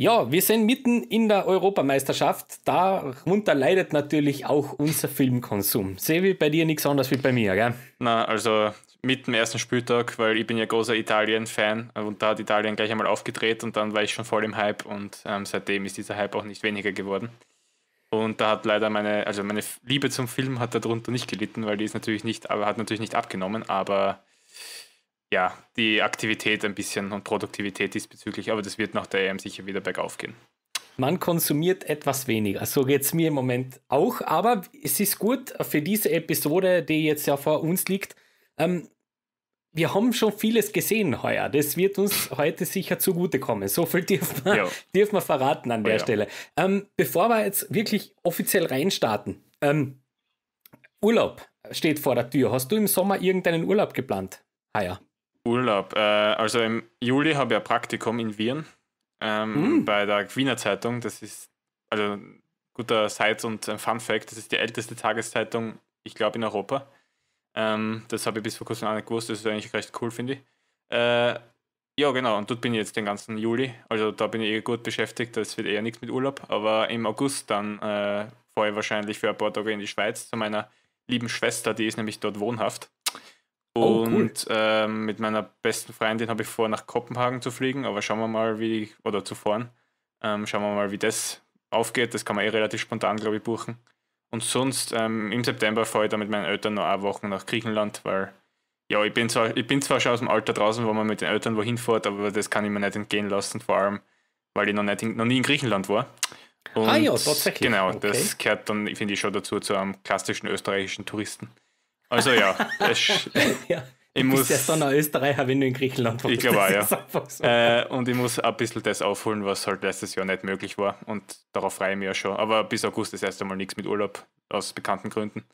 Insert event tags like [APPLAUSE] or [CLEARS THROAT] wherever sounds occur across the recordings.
Ja, wir sind mitten in der Europameisterschaft. Darunter leidet natürlich auch unser Filmkonsum. Sehe wie bei dir nichts anderes wie bei mir, gell? Na, also mit dem ersten Spieltag, weil ich bin ja großer Italien-Fan und da hat Italien gleich einmal aufgedreht und dann war ich schon voll im Hype und ähm, seitdem ist dieser Hype auch nicht weniger geworden. Und da hat leider meine, also meine Liebe zum Film hat darunter nicht gelitten, weil die ist natürlich nicht, aber hat natürlich nicht abgenommen, aber ja, die Aktivität ein bisschen und Produktivität diesbezüglich, aber das wird nach der EM sicher wieder bergauf gehen. Man konsumiert etwas weniger. So geht es mir im Moment auch, aber es ist gut für diese Episode, die jetzt ja vor uns liegt. Ähm, wir haben schon vieles gesehen heuer. Das wird uns [LAUGHS] heute sicher zugutekommen. So viel dürfen wir, dürfen wir verraten an der oh ja. Stelle. Ähm, bevor wir jetzt wirklich offiziell reinstarten, ähm, Urlaub steht vor der Tür. Hast du im Sommer irgendeinen Urlaub geplant? Heuer? Urlaub. Äh, also im Juli habe ich ein Praktikum in Wien ähm, mm. bei der Wiener Zeitung. Das ist also guter Site und ein Fun Fact. Das ist die älteste Tageszeitung, ich glaube, in Europa. Ähm, das habe ich bis vor kurzem auch nicht gewusst. Das ist eigentlich recht cool, finde ich. Äh, ja, genau. Und dort bin ich jetzt den ganzen Juli. Also da bin ich eh gut beschäftigt. Das wird eher nichts mit Urlaub. Aber im August dann äh, fahre ich wahrscheinlich für ein paar Tage in die Schweiz zu meiner lieben Schwester. Die ist nämlich dort wohnhaft. Oh, cool. Und ähm, mit meiner besten Freundin habe ich vor, nach Kopenhagen zu fliegen, aber schauen wir mal, wie, oder zu fahren. Ähm, schauen wir mal, wie das aufgeht. Das kann man eh relativ spontan, glaube ich, buchen. Und sonst, ähm, im September fahre ich dann mit meinen Eltern noch eine Woche nach Griechenland, weil ja, ich bin, zwar, ich bin zwar schon aus dem Alter draußen, wo man mit den Eltern wohin fährt, aber das kann ich mir nicht entgehen lassen, vor allem, weil ich noch, nicht in, noch nie in Griechenland war. Und ah ja, tatsächlich. Genau, okay. das gehört dann, finde ich, schon dazu zu einem klassischen österreichischen Touristen. Also ja, [LAUGHS] ich, ja. Ich muss, bist erst dann ein Österreicher, wenn du in Griechenland wohnst. Ich glaube auch, ja. So. Äh, und ich muss ein bisschen das aufholen, was halt letztes Jahr nicht möglich war. Und darauf freue ich mich ja schon. Aber bis August ist erst einmal nichts mit Urlaub, aus bekannten Gründen.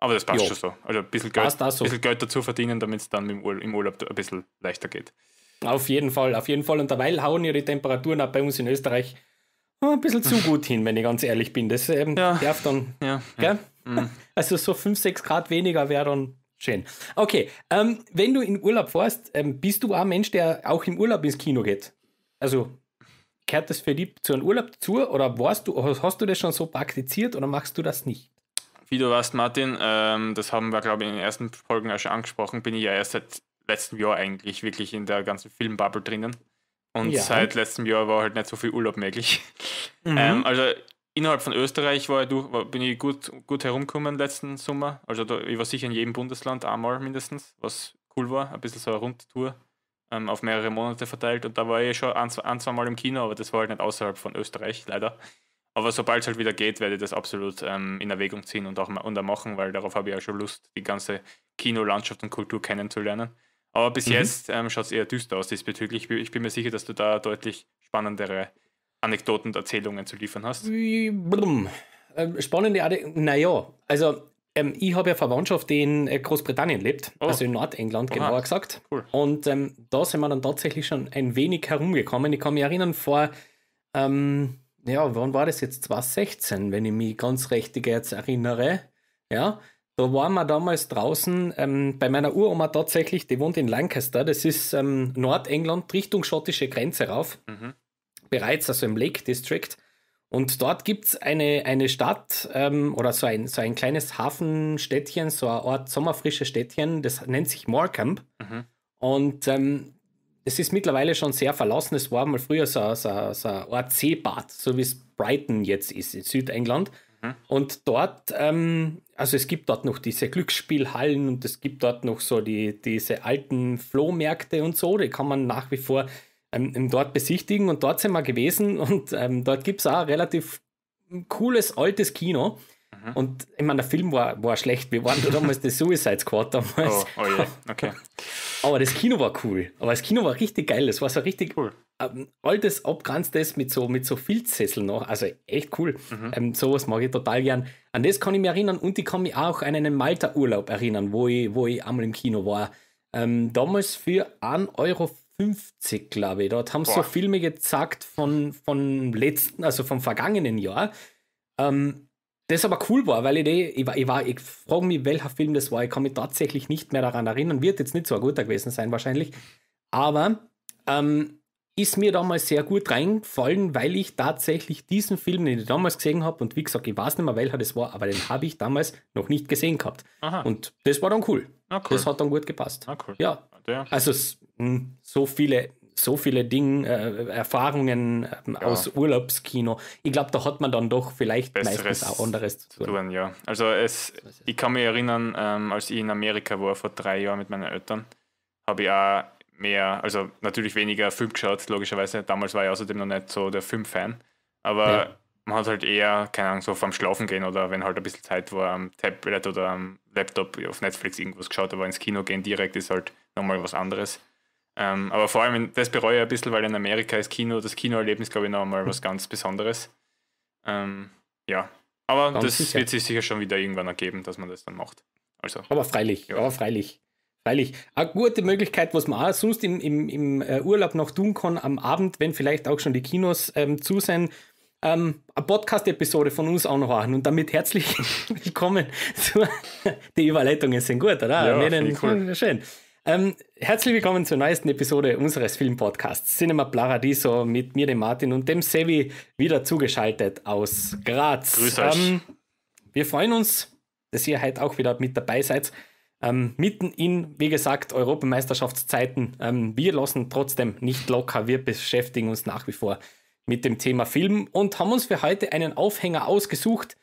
Aber das passt jo. schon so. Also ein bisschen Geld, so. bisschen Geld dazu verdienen, damit es dann im Urlaub ein bisschen leichter geht. Auf jeden Fall, auf jeden Fall. Und derweil hauen ja die Temperaturen auch bei uns in Österreich ein bisschen zu gut hin, wenn ich ganz ehrlich bin. Das ähm, ja. darf dann. Ja. Ja. Mhm. [LAUGHS] Also so 5, 6 Grad weniger wäre dann schön. Okay, ähm, wenn du in Urlaub fährst, ähm, bist du auch ein Mensch, der auch im Urlaub ins Kino geht? Also gehört das für dich zu einem Urlaub zu oder warst du, hast du das schon so praktiziert oder machst du das nicht? Wie du weißt, Martin, ähm, das haben wir, glaube ich, in den ersten Folgen ja schon angesprochen, bin ich ja erst seit letztem Jahr eigentlich wirklich in der ganzen Filmbubble drinnen. Und ja. seit letztem Jahr war halt nicht so viel Urlaub möglich. Mhm. [LAUGHS] Ähm, also innerhalb von Österreich war ich durch, war, bin ich gut, gut herumgekommen letzten Sommer. Also da, ich war sicher in jedem Bundesland einmal mindestens, was cool war. Ein bisschen so eine Rundtour ähm, auf mehrere Monate verteilt. Und da war ich schon ein, ein, zwei Mal im Kino, aber das war halt nicht außerhalb von Österreich, leider. Aber sobald es halt wieder geht, werde ich das absolut ähm, in Erwägung ziehen und auch, und auch machen, weil darauf habe ich ja schon Lust, die ganze Kinolandschaft und Kultur kennenzulernen. Aber bis mhm. jetzt ähm, schaut es eher düster aus diesbezüglich. Ich bin mir sicher, dass du da deutlich spannendere Anekdoten und Erzählungen zu liefern hast. Brumm. Ähm, spannende Anekdoten, naja, also ähm, ich habe ja Verwandtschaft, die in äh, Großbritannien lebt, oh. also in Nordengland Aha. genauer gesagt. Cool. Und ähm, da sind wir dann tatsächlich schon ein wenig herumgekommen. Ich kann mich erinnern, vor, ähm, ja, wann war das jetzt? 2016, wenn ich mich ganz richtig jetzt erinnere. Ja, da waren wir damals draußen ähm, bei meiner Uroma tatsächlich, die wohnt in Lancaster, das ist ähm, Nordengland, Richtung schottische Grenze rauf, mhm. bereits also im Lake District. Und dort gibt es eine, eine Stadt ähm, oder so ein, so ein kleines Hafenstädtchen, so ein Ort sommerfrische Städtchen, das nennt sich Morecamp. Mhm. Und ähm, es ist mittlerweile schon sehr verlassen, es war mal früher so, so, so ein Ort Seebad, so wie es Brighton jetzt ist in Südengland. Mhm. Und dort, ähm, also es gibt dort noch diese Glücksspielhallen und es gibt dort noch so die, diese alten Flohmärkte und so, die kann man nach wie vor ähm, dort besichtigen und dort sind wir gewesen und ähm, dort gibt es auch relativ cooles altes Kino. Mhm. Und ich meine, der Film war, war schlecht. Wir waren damals der Suicide Squad damals. Oh, oh yeah. okay. [LAUGHS] Aber das Kino war cool. Aber das Kino war richtig geil. Das war so richtig cool. ähm, altes, abgranztes mit so, mit so Filzsesseln noch. Also echt cool. Mhm. Ähm, sowas mag ich total gern. An das kann ich mich erinnern und ich kann mich auch an einen Malta-Urlaub erinnern, wo ich, wo ich einmal im Kino war. Ähm, damals für 1,50 Euro, glaube ich. Dort haben Boah. so Filme gezeigt von, von letzten, also vom vergangenen Jahr. Ähm, das aber cool war, weil ich, die, eh, ich, war, ich, war, ich frage mich, welcher Film das war. Ich kann mich tatsächlich nicht mehr daran erinnern. Wird jetzt nicht so ein guter gewesen sein, wahrscheinlich. Aber ähm, ist mir damals sehr gut reingefallen, weil ich tatsächlich diesen Film, den ich damals gesehen habe, und wie gesagt, ich weiß nicht mehr, welcher das war, aber den habe ich damals noch nicht gesehen gehabt. Aha. Und das war dann cool. Ah, cool. Das hat dann gut gepasst. Ah, cool. Ja. Der. Also hm, so viele so viele Dinge, äh, Erfahrungen ähm, ja. aus Urlaubskino. Ich glaube, da hat man dann doch vielleicht Besseres meistens auch anderes zu tun. ja. Also es, ich kann mich erinnern, ähm, als ich in Amerika war vor drei Jahren mit meinen Eltern, habe ich auch mehr, also natürlich weniger Film geschaut, logischerweise. Damals war ich außerdem noch nicht so der Filmfan. Aber ja. man hat halt eher, keine Ahnung, so vorm Schlafen gehen oder wenn halt ein bisschen Zeit war, am Tablet oder am Laptop auf Netflix irgendwas geschaut, aber ins Kino gehen direkt ist halt nochmal was anderes. Ähm, aber vor allem, das bereue ich ein bisschen, weil in Amerika ist Kino, das Kinoerlebnis, glaube ich, noch einmal was ganz Besonderes. Ähm, ja, aber ganz das sicher. wird sich sicher schon wieder irgendwann ergeben, dass man das dann macht. Also, aber freilich, ja. aber freilich. Freilich. Eine gute Möglichkeit, was man auch sonst im, im, im äh, Urlaub noch tun kann, am Abend, wenn vielleicht auch schon die Kinos ähm, zu sind, ähm, eine Podcast-Episode von uns anhören. Und damit herzlich [LAUGHS] willkommen zu. [LAUGHS] die Überleitungen sind gut, oder? Ja, ich cool. Schön. Ähm, herzlich willkommen zur neuesten Episode unseres Filmpodcasts Cinema Paradiso mit mir, dem Martin und dem Sevi, wieder zugeschaltet aus Graz. Grüß euch. Ähm, wir freuen uns, dass ihr heute auch wieder mit dabei seid. Ähm, mitten in, wie gesagt, Europameisterschaftszeiten. Ähm, wir lassen trotzdem nicht locker. Wir beschäftigen uns nach wie vor mit dem Thema Film und haben uns für heute einen Aufhänger ausgesucht,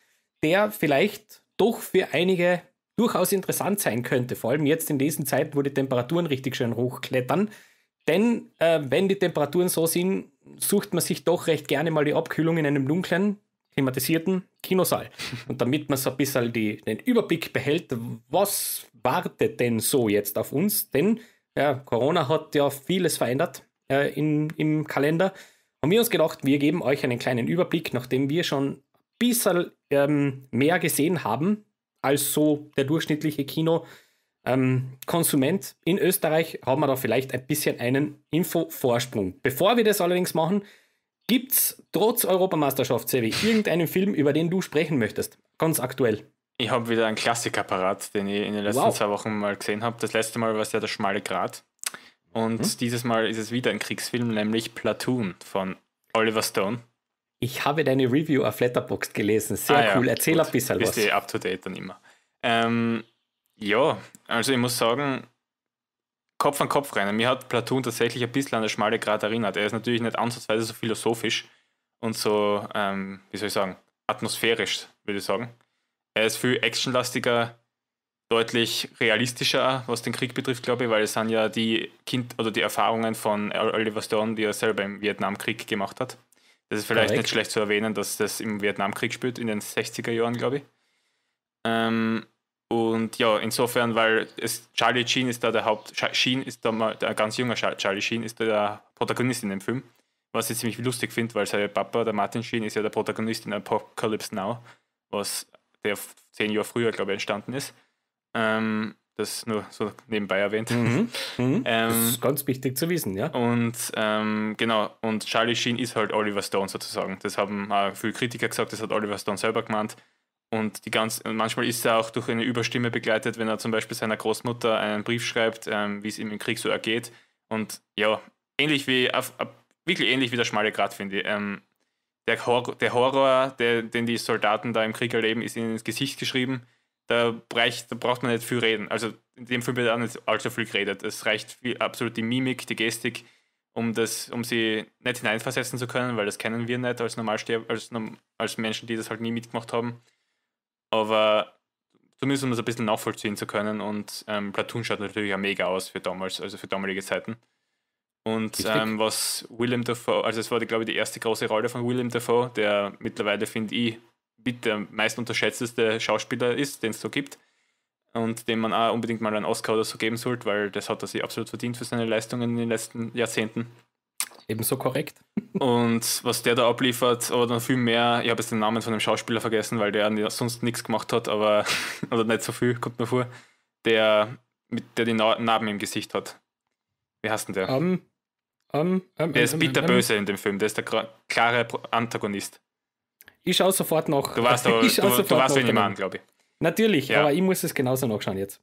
der vielleicht doch für einige durchaus interessant sein könnte, vor allem jetzt in diesen Zeiten, wo die Temperaturen richtig schön hochklettern. Denn äh, wenn die Temperaturen so sind, sucht man sich doch recht gerne mal die Abkühlung in einem dunklen, klimatisierten Kinosaal. Und damit man so ein bisschen die, den Überblick behält, was wartet denn so jetzt auf uns? Denn ja, Corona hat ja vieles verändert äh, in, im Kalender. Haben wir uns gedacht, wir geben euch einen kleinen Überblick, nachdem wir schon ein bisschen ähm, mehr gesehen haben als so der durchschnittliche Kinokonsument ähm, in Österreich, haben wir da vielleicht ein bisschen einen Info-Vorsprung. Bevor wir das allerdings machen, gibt es trotz Europameisterschaft, Sevi, irgendeinen Film, über den du sprechen möchtest? Ganz aktuell. Ich habe wieder einen Klassikapparat, den ich in den letzten wow. zwei Wochen mal gesehen habe. Das letzte Mal war es ja der schmale Grat. Und hm? dieses Mal ist es wieder ein Kriegsfilm, nämlich Platoon von Oliver Stone. Ich habe deine Review auf Letterboxd gelesen. Sehr ah, cool. Ja, Erzähl gut. ein bisschen Bist was. Bist eh du up to date dann immer. Ähm, ja, also ich muss sagen, Kopf an Kopf rennen. Mir hat Platoon tatsächlich ein bisschen an der schmale Grat erinnert. Er ist natürlich nicht ansatzweise so philosophisch und so, ähm, wie soll ich sagen, atmosphärisch, würde ich sagen. Er ist viel actionlastiger, deutlich realistischer, was den Krieg betrifft, glaube ich, weil es sind ja die Kind oder die Erfahrungen von Oliver Stone, die er selber im Vietnamkrieg gemacht hat. Das ist vielleicht Correct. nicht schlecht zu erwähnen, dass das im Vietnamkrieg spielt, in den 60er Jahren, glaube ich. Ähm, und ja, insofern, weil es, Charlie Sheen ist da der Haupt, Sheen ist da mal, der ganz junge Charlie Sheen ist da der Protagonist in dem Film. Was ich ziemlich lustig finde, weil sein Papa, der Martin Sheen, ist ja der Protagonist in Apocalypse Now, was der zehn Jahre früher, glaube ich, entstanden ist. Ähm, das nur so nebenbei erwähnt. Mhm. [LAUGHS] Mhm. Ähm, das ist ganz wichtig zu wissen, ja. Und ähm, genau, und Charlie Sheen ist halt Oliver Stone sozusagen. Das haben auch viele Kritiker gesagt, das hat Oliver Stone selber gemeint. Und die ganz, manchmal ist er auch durch eine Überstimme begleitet, wenn er zum Beispiel seiner Großmutter einen Brief schreibt, ähm, wie es ihm im Krieg so ergeht. Und ja, ähnlich wie, auf, auf, wirklich ähnlich wie der schmale Grat, finde ich. Ähm, der, Horror, der Horror der, den die Soldaten da im Krieg erleben, ist ihnen ins Gesicht geschrieben da, reicht, da braucht man nicht viel reden. Also in dem Film wird auch nicht allzu viel geredet. Es reicht viel, absolut die Mimik, die Gestik, um, das, um sie nicht hineinversetzen zu können, weil das kennen wir nicht als, als, als Menschen, die das halt nie mitgemacht haben. Aber zumindest um das ein bisschen nachvollziehen zu können. Und ähm, Platoon schaut natürlich auch mega aus für damals, also für damalige Zeiten. Und ähm, was William Dafoe, also es war, glaube ich, die erste große Rolle von William Dafoe, der mittlerweile, finde ich, mit der meist unterschätzteste Schauspieler ist, den es so gibt und dem man auch unbedingt mal einen Oscar oder so geben sollte, weil das hat er sich absolut verdient für seine Leistungen in den letzten Jahrzehnten. Ebenso korrekt. [LAUGHS] und was der da abliefert, aber dann viel mehr, ich habe jetzt den Namen von dem Schauspieler vergessen, weil der sonst nichts gemacht hat, aber [LAUGHS] oder nicht so viel, kommt mir vor, der, mit, der die Narben im Gesicht hat. Wie heißt denn der? Um, um, um, der ist ähm, bitterböse ähm, in dem Film, der ist der klare Antagonist. Ich schaue sofort nach. Du warst, aber, [LAUGHS] ich du, sofort du warst wegen Mann, glaube ich. Natürlich, ja. aber ich muss es genauso nachschauen jetzt.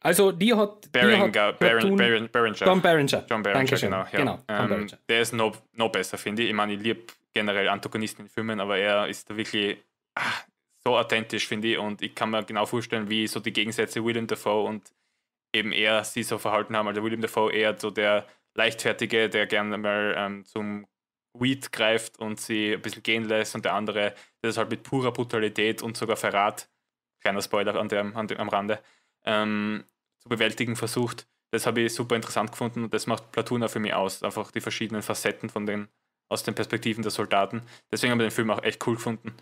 Also die hat. Barringer, die hat, Baron, Baron, John Barringer. John Barringer, genau. Ja. genau ähm, der ist noch, noch besser, finde ich. Ich meine, ich liebe generell Antagonisten in Filmen, aber er ist da wirklich ach, so authentisch, finde ich. Und ich kann mir genau vorstellen, wie so die Gegensätze William Dafoe und eben er sie so verhalten haben. Also William Dafoe eher so der Leichtfertige, der gerne mal ähm, zum Weed greift und sie ein bisschen gehen lässt und der andere, der das halt mit purer Brutalität und sogar Verrat, kleiner Spoiler an dem, an dem, am Rande, ähm, zu bewältigen versucht. Das habe ich super interessant gefunden und das macht Platoon auch für mich aus. Einfach die verschiedenen Facetten von den, aus den Perspektiven der Soldaten. Deswegen habe ich den Film auch echt cool gefunden.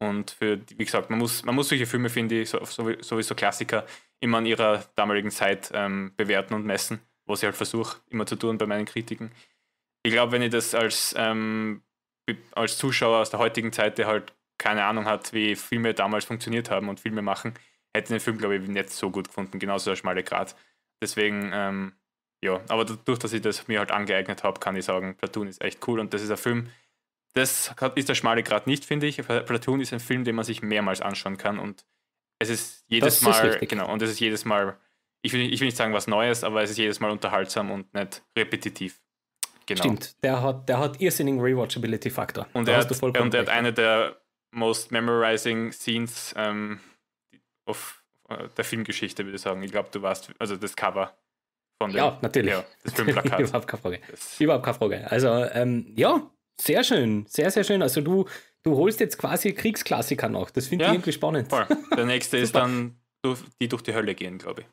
Und für, wie gesagt, man muss, man muss solche Filme, finde ich, sowieso Klassiker, immer an ihrer damaligen Zeit ähm, bewerten und messen, was ich halt versuche, immer zu tun bei meinen Kritiken ich glaube, wenn ich das als, ähm, als Zuschauer aus der heutigen Zeit, der halt keine Ahnung hat, wie Filme damals funktioniert haben und Filme machen, hätte den Film, glaube ich, nicht so gut gefunden. Genauso der schmale Grad. Deswegen, ähm, ja, aber dadurch, dass ich das mir halt angeeignet habe, kann ich sagen, Platoon ist echt cool und das ist ein Film, das ist der schmale Grad nicht, finde ich. Platoon ist ein Film, den man sich mehrmals anschauen kann und es ist jedes das Mal, ist genau, und es ist jedes Mal, ich will, ich will nicht sagen was Neues, aber es ist jedes Mal unterhaltsam und nicht repetitiv. Genau. Stimmt, der hat, der hat irrsinnigen Rewatchability-Faktor. Und, er hat, und er hat eine der most memorizing scenes ähm, of, äh, der Filmgeschichte, würde ich sagen. Ich glaube, du warst, also das Cover von dem. Ja, natürlich. Ja, das Filmplakat. [LAUGHS] Überhaupt keine Frage. Das Überhaupt keine Frage. Also, ähm, ja, sehr schön, sehr, sehr schön. Also, du, du holst jetzt quasi Kriegsklassiker noch. Das finde ja? ich irgendwie spannend. Voll. Der nächste [LAUGHS] ist dann, die durch die Hölle gehen, glaube ich.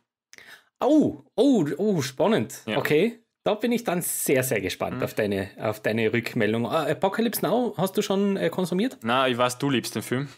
Oh, oh, oh, spannend. Ja. Okay. Da bin ich dann sehr, sehr gespannt mhm. auf, deine, auf deine Rückmeldung. Ah, Apocalypse Now hast du schon äh, konsumiert? Na, ich weiß, du liebst den Film.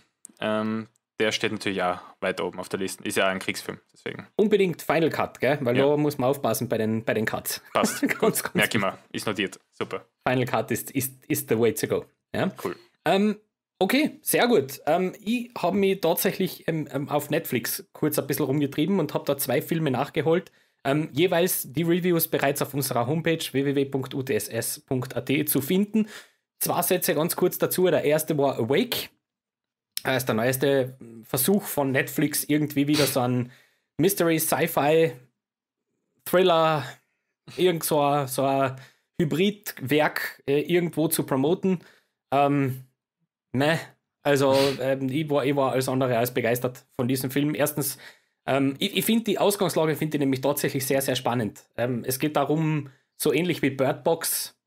Ähm, der steht natürlich auch weit oben auf der Liste. Ist ja ein Kriegsfilm, deswegen. Unbedingt Final Cut, gell? Weil ja. da muss man aufpassen bei den, bei den Cuts. Passt. [LAUGHS] ganz, ganz Merk ich mal. Ist notiert. Super. Final Cut ist, ist, ist the way to go. Ja? Cool. Ähm, okay, sehr gut. Ähm, ich habe mich tatsächlich ähm, ähm, auf Netflix kurz ein bisschen rumgetrieben und habe da zwei Filme nachgeholt ähm, jeweils die Reviews bereits auf unserer Homepage www.utss.at zu finden. Zwei Sätze ganz kurz dazu. Der erste war Awake. Das ist der neueste Versuch von Netflix, irgendwie wieder so ein Mystery, Sci-Fi, Thriller, irgend so ein, so ein Hybridwerk äh, irgendwo zu promoten. Ähm, meh. Ne? Also, ähm, ich, war, ich war alles andere als begeistert von diesem Film. Erstens, ähm, ich, ich finde die Ausgangslage finde ich nämlich tatsächlich sehr, sehr spannend. Ähm, es geht darum, so ähnlich wie Bird Box,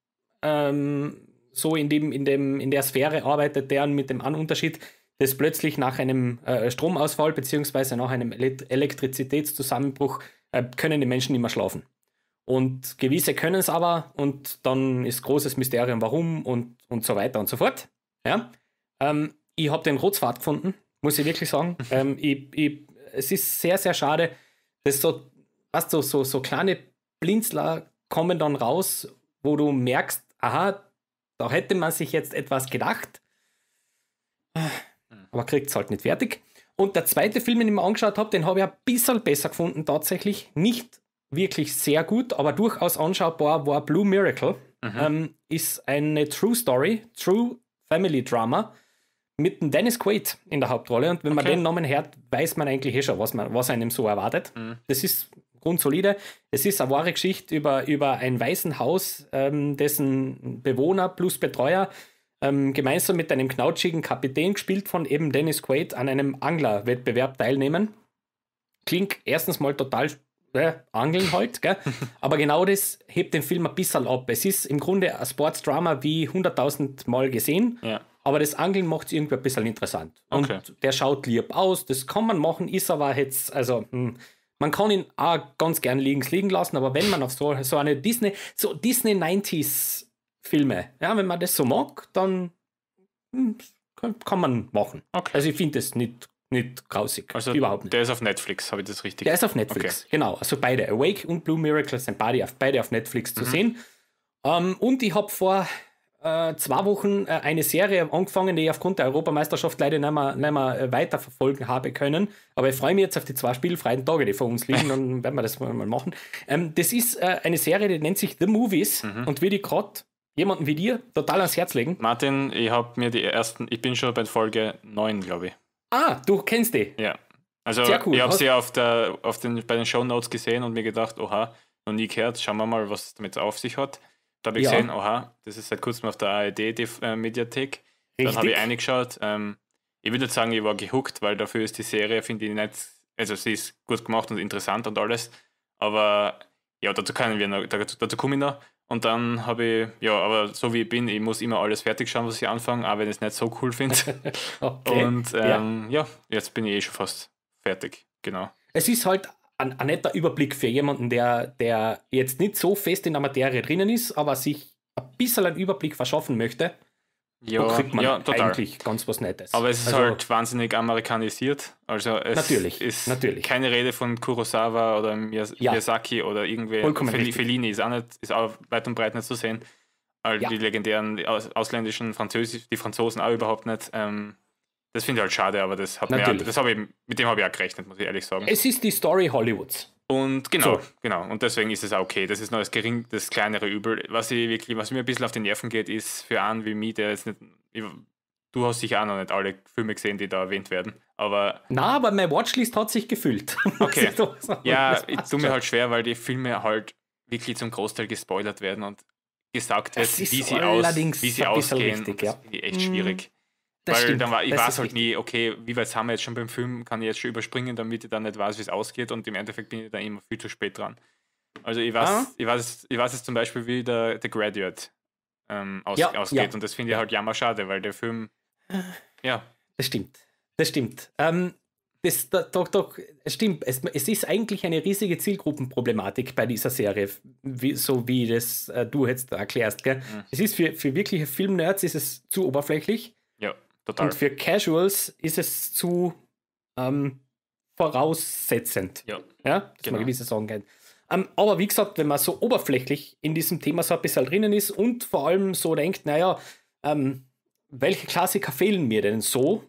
ähm, so in, dem, in, dem, in der Sphäre arbeitet der mit dem Anunterschied, dass plötzlich nach einem äh, Stromausfall bzw. nach einem Elekt Elektrizitätszusammenbruch äh, können die Menschen nicht mehr schlafen. Und gewisse können es aber und dann ist großes Mysterium, warum und, und so weiter und so fort. Ja? Ähm, ich habe den Rotzfahrt gefunden, muss ich wirklich sagen. [LAUGHS] ähm, ich, ich es ist sehr, sehr schade, dass so, weißt du, so, so kleine Blinzler kommen dann raus, wo du merkst, aha, da hätte man sich jetzt etwas gedacht, hm. aber kriegt es halt nicht fertig. Und der zweite Film, den ich mir angeschaut habe, den habe ich ein bisschen besser gefunden tatsächlich. Nicht wirklich sehr gut, aber durchaus anschaubar war Blue Miracle. Mhm. Ähm, ist eine True Story, True Family Drama mit dem Dennis Quaid in der Hauptrolle. Und wenn okay. man den Namen hört, weiß man eigentlich eh schon, was, man, was einem so erwartet. Mhm. Das ist grundsolide. Es ist eine wahre Geschichte über, über ein weißen Haus, ähm, dessen Bewohner plus Betreuer ähm, gemeinsam mit einem knautschigen Kapitän, gespielt von eben Dennis Quaid, an einem Anglerwettbewerb teilnehmen. Klingt erstens mal total äh, angeln halt, gell? [LAUGHS] aber genau das hebt den Film ein bisschen ab. Es ist im Grunde ein Sportsdrama wie 100.000 Mal gesehen. Ja aber das Angeln macht es irgendwie ein bisschen interessant. Okay. Und der schaut lieb aus, das kann man machen, ist aber jetzt, also, hm, man kann ihn auch ganz gern links liegen lassen, aber wenn man auf so, so eine Disney, so Disney 90s Filme, ja, wenn man das so mag, dann hm, kann man machen. Okay. Also ich finde das nicht, nicht grausig. Also überhaupt nicht. Der ist auf Netflix, habe ich das richtig? Der ist auf Netflix, okay. genau. Also beide, Awake und Blue Miracle sind beide auf, beide auf Netflix mhm. zu sehen. Um, ähm, und ich habe vor äh, zwei Wochen äh, eine Serie angefangen, die ich aufgrund der Europameisterschaft leider nicht mehr, nicht mehr äh, weiterverfolgen habe können. Aber ich freue mich jetzt auf die zwei spielfreien Tage, die vor uns liegen. Dann [LAUGHS] werden wir das mal machen. Ähm, das ist äh, eine Serie, die nennt sich The Movies mhm. und will ich gerade jemanden wie dir total ans Herz legen. Martin, ich habe mir die ersten, ich bin schon bei Folge 9, glaube ich. Ah, du kennst die? Ja. Also cool. ich habe sie auf der, auf den, bei den Show Notes gesehen und mir gedacht, oha, noch nie gehört, schauen wir mal, was es damit auf sich hat. Da habe ich ja. gesehen, oha, das ist seit kurzem auf der ARD-Mediathek. Äh, dann habe ich reingeschaut. Ähm, ich würde sagen, ich war gehuckt, weil dafür ist die Serie, finde ich, nicht. Also, sie ist gut gemacht und interessant und alles. Aber ja, dazu können wir noch, dazu, dazu komme ich noch. Und dann habe ich, ja, aber so wie ich bin, ich muss immer alles fertig schauen, was ich anfange, auch wenn ich es nicht so cool finde. [LAUGHS] okay. Und ähm, ja. ja. jetzt bin ich eh schon fast fertig, genau. Es ist halt ein, ein netter Überblick für jemanden, der, der jetzt nicht so fest in der Materie drinnen ist, aber sich ein bisschen einen Überblick verschaffen möchte. Ja, da kriegt man ja, eigentlich ganz was Nettes. Aber es ist also, halt wahnsinnig amerikanisiert. Also es natürlich, ist natürlich. keine Rede von Kurosawa oder Miyaz ja. Miyazaki oder irgendwer. Fel Fellini ist auch, nicht, ist auch weit und breit nicht zu sehen. All ja. die legendären ausländischen Französisch, die Franzosen auch überhaupt nicht. Ähm, das finde ich halt schade, aber das hat Natürlich. das ich, mit dem habe ich auch gerechnet, muss ich ehrlich sagen. Es ist die Story Hollywoods. Und genau, so. genau. Und deswegen ist es auch okay. Das ist noch das, gering, das kleinere Übel. Was, ich wirklich, was mir ein bisschen auf die Nerven geht, ist für einen wie mich, der jetzt nicht. Ich, du hast sicher auch noch nicht alle Filme gesehen, die da erwähnt werden. Aber. Na, aber meine Watchlist hat sich gefüllt. [LAUGHS] Okay. ja, ich tue mir halt schwer, weil die Filme halt wirklich zum Großteil gespoilert werden und gesagt wird, wie sie, aus, wie sie ausgehen. Richtig, ja. Das finde echt schwierig. Mhm. Das Weil stimmt. dann war, ich das weiß halt richtig. nie, okay, wie weit haben wir jetzt schon beim Film, kann ich jetzt schon überspringen, damit ich dann nicht weiß, wie es ausgeht und im Endeffekt bin ich dann immer viel zu spät dran. Also ich weiß, ah. ich weiß, ich weiß jetzt zum Beispiel, wie der, der Graduate ähm, aus, ja, ausgeht ja. und das finde ich halt jammerschade, weil der Film, ja. Das stimmt, das stimmt. Ähm, das, doch, doch, stimmt. Es, es, ist eigentlich eine riesige Zielgruppenproblematik bei dieser Serie, wie, so wie das äh, du jetzt erklärst. Gell? Mhm. Es ist für, für wirkliche Filmnerds ist es zu oberflächlich. Total. Und für Casuals ist es zu ähm, voraussetzend, ja, ja dass genau. man gewisse Sachen kennt. Um, ähm, aber wie gesagt, wenn man so oberflächlich in diesem Thema so ein bisschen drinnen ist und vor allem so denkt, naja, ähm, welche Klassiker fehlen mir denn so,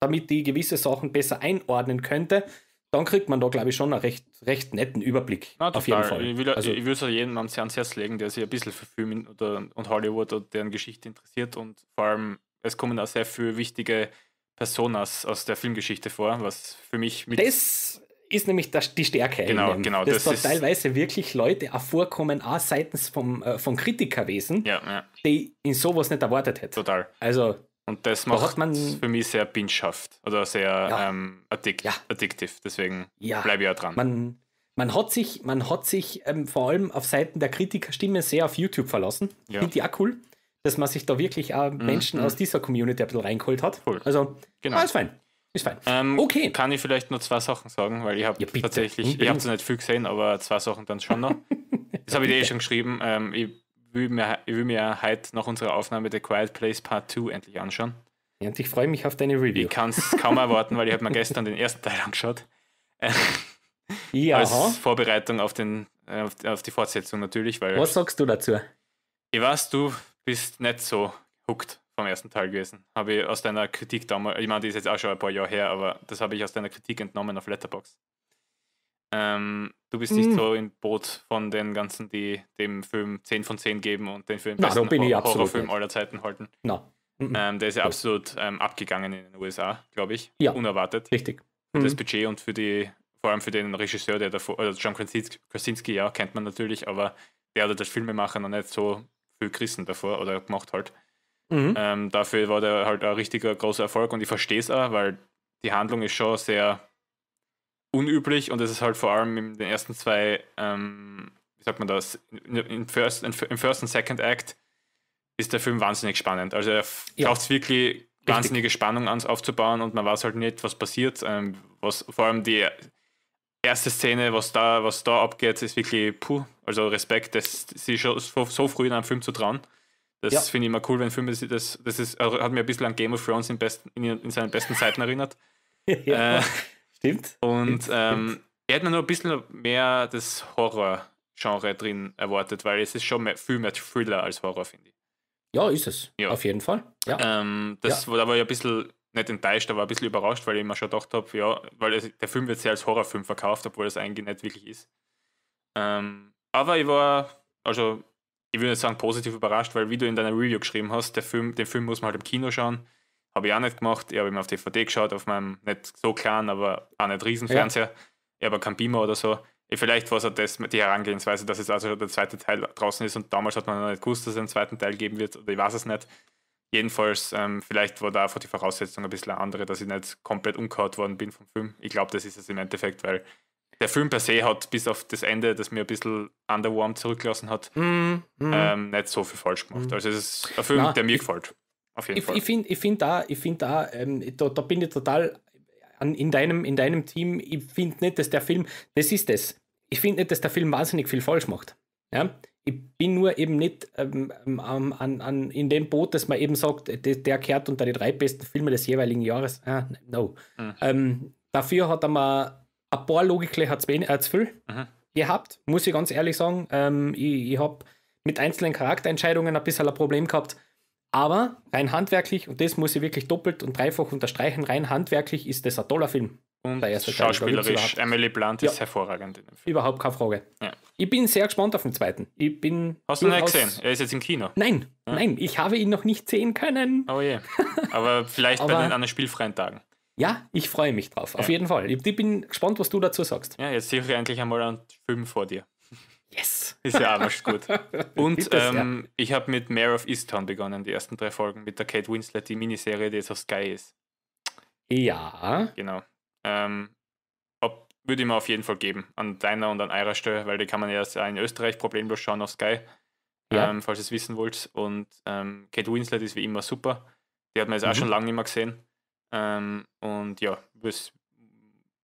damit die gewisse Sachen besser einordnen könnte, dann kriegt man da, glaube ich, schon einen recht, recht netten Überblick. Na, auf jeden Fall. Ich, will, also, ich würde es jedem ans Herz legen, der sich ein bisschen für Film oder, und Hollywood oder deren Geschichte interessiert und vor allem es kommen auch sehr viele wichtige Personas aus der Filmgeschichte vor, was für mich mit. Das ist nämlich das, die Stärke. Genau, genau. Dass das da teilweise wirklich Leute auch vorkommen, auch seitens vom, äh, von Kritikerwesen, ja, ja. die in sowas nicht erwartet hätten. Total. Also, und das macht da man, für mich sehr binschhaft oder sehr ja, ähm, addikt, ja. addiktiv. Deswegen bleibe ich auch dran. Man, man hat sich, man hat sich ähm, vor allem auf Seiten der Kritikerstimme sehr auf YouTube verlassen. Ja. Finde ich auch cool dass man sich da wirklich auch mhm. Menschen mhm. aus dieser Community ein bisschen reingeholt hat. Cool. Also, genau. alles fein. Ist fein. Ähm, okay. Kann ich vielleicht nur zwei Sachen sagen, weil ich habe ja, tatsächlich, ich habe es nicht viel gesehen, aber zwei Sachen dann schon noch. [LAUGHS] das habe ich dir eh schon geschrieben. Ähm, ich, will mir, ich will mir heute nach unserer Aufnahme The Quiet Place Part 2 endlich anschauen. Ja, und ich freue mich auf deine Review. Ich kann es kaum erwarten, weil ich habe mir gestern den ersten Teil angeschaut. [LAUGHS] ja. Als Vorbereitung auf, den, äh, auf, auf die Fortsetzung natürlich. Weil Was sagst du dazu? Ich weiß, du bist nicht so hooked vom ersten Teil gewesen. Habe ich aus deiner Kritik damals, ich meine, die ist jetzt auch schon ein paar Jahre her, aber das habe ich aus deiner Kritik entnommen auf Letterbox. Ähm, du bist nicht mm. so im Boot von den ganzen, die dem Film 10 von 10 geben und den für den besten Nein, Horror Horrorfilm nicht. aller Zeiten halten. Nein. Mhm. Ähm, der ist ja cool. absolut ähm, abgegangen in den USA, glaube ich. Ja. Unerwartet. Richtig. Und mhm. das Budget und für die, vor allem für den Regisseur, der davor, also John Krasinski, Krasinski ja, kennt man natürlich, aber der oder das Filmemacher noch nicht so viel gerissen davor oder gemacht halt. Mhm. Ähm, dafür war der halt ein richtiger großer Erfolg und ich verstehe es auch, weil die Handlung ist schon sehr unüblich und es ist halt vor allem in den ersten zwei, ähm, wie sagt man das, im First, im First und Second Act ist der Film wahnsinnig spannend. Also er ja. wirklich, Richtig. wahnsinnige Spannung ans aufzubauen und man weiß halt nicht, was passiert. Ähm, was, vor allem die erste Szene, was da, was da abgeht, ist wirklich, puh, also Respekt, dass sie schon so, so früh in einem Film zu trauen. Das ja. finde ich immer cool, wenn Filme das, das ist, hat mir ein bisschen an Game of Thrones in, besten, in, in seinen besten Zeiten erinnert. [LAUGHS] ja, äh, stimmt. Und stimmt. Ähm, er hat mir nur ein bisschen mehr das Horror-Genre drin erwartet, weil es ist schon mehr, viel mehr Thriller als Horror, finde ich. Ja, ist es. Ja. Auf jeden Fall. Ja. Ähm, das, ja. Da war ich ein bisschen nicht enttäuscht, aber ein bisschen überrascht, weil ich immer schon gedacht habe, ja, weil es, der Film wird sehr als Horrorfilm verkauft, obwohl es eigentlich nicht wirklich ist. Ähm, aber ich war, also ich würde sagen positiv überrascht, weil wie du in deiner Review geschrieben hast, der Film, den Film muss man halt im Kino schauen. Habe ich auch nicht gemacht. Ich habe ihn auf DVD geschaut, auf meinem nicht so kleinen, aber auch nicht Riesenfernseher. Ja. Ich habe keinen Beamer oder so. Vielleicht war es auch das, die Herangehensweise, dass jetzt also der zweite Teil draußen ist und damals hat man noch nicht gewusst, dass es einen zweiten Teil geben wird oder ich weiß es nicht. Jedenfalls, ähm, vielleicht war da einfach die Voraussetzung ein bisschen andere, dass ich nicht komplett umgehauen worden bin vom Film. Ich glaube, das ist es im Endeffekt, weil der Film per se hat bis auf das Ende, das mir ein bisschen underwarm zurückgelassen hat, mm, mm. Ähm, nicht so viel falsch gemacht. Mm. Also es ist ein Film, Na, der mir ich, gefällt. Auf jeden ich, Fall. Ich finde ich find da, ich find da, ähm, da, da, bin ich total an, in, deinem, in deinem Team. Ich finde nicht, dass der Film, das ist es. Ich finde nicht, dass der Film wahnsinnig viel falsch macht. Ja? Ich bin nur eben nicht ähm, ähm an, an, in dem Boot, dass man eben sagt, der, der kehrt unter die drei besten Filme des jeweiligen Jahres. Ah, no. Hm. Ähm, dafür hat er mal ein paar Logiklöcher hat es viel mhm. gehabt, muss ich ganz ehrlich sagen. Ähm, ich ich habe mit einzelnen Charakterentscheidungen ein bisschen ein Problem gehabt. Aber rein handwerklich, und das muss ich wirklich doppelt und dreifach unterstreichen, rein handwerklich ist das ein toller Film. Und schauspielerisch, Teil, Emily Blunt ja. ist hervorragend in dem Film. Überhaupt keine Frage. Ja. Ich bin sehr gespannt auf den zweiten. Ich bin Hast du ihn nicht gesehen? Er ist jetzt im Kino. Nein, ja. nein, ich habe ihn noch nicht sehen können. Oh je. Aber vielleicht bei den anderen spielfreien Tagen. Ja, ich freue mich drauf, ja. auf jeden Fall. Ich, ich, bin gespannt, was du dazu sagst. Ja, jetzt sehe ich eigentlich einmal einen Film vor dir. Yes! Ist ja auch gut. [LAUGHS] Und das, ähm, ja. ich habe mit Mare of Easttown begonnen, die ersten drei Folgen, mit der Kate Winslet, die Miniserie, die jetzt auf Sky ist. Ja. Genau. Ähm, würde ich mir auf jeden Fall geben, an deiner und an eurer Stelle, weil die kann man ja in Österreich problemlos schauen auf Sky, ja. ähm, falls ihr es wissen wollt. Und ähm, Kate Winslet ist wie immer super. Die hat man jetzt mhm. auch schon lange nicht mehr gesehen. Ähm, und ja, was,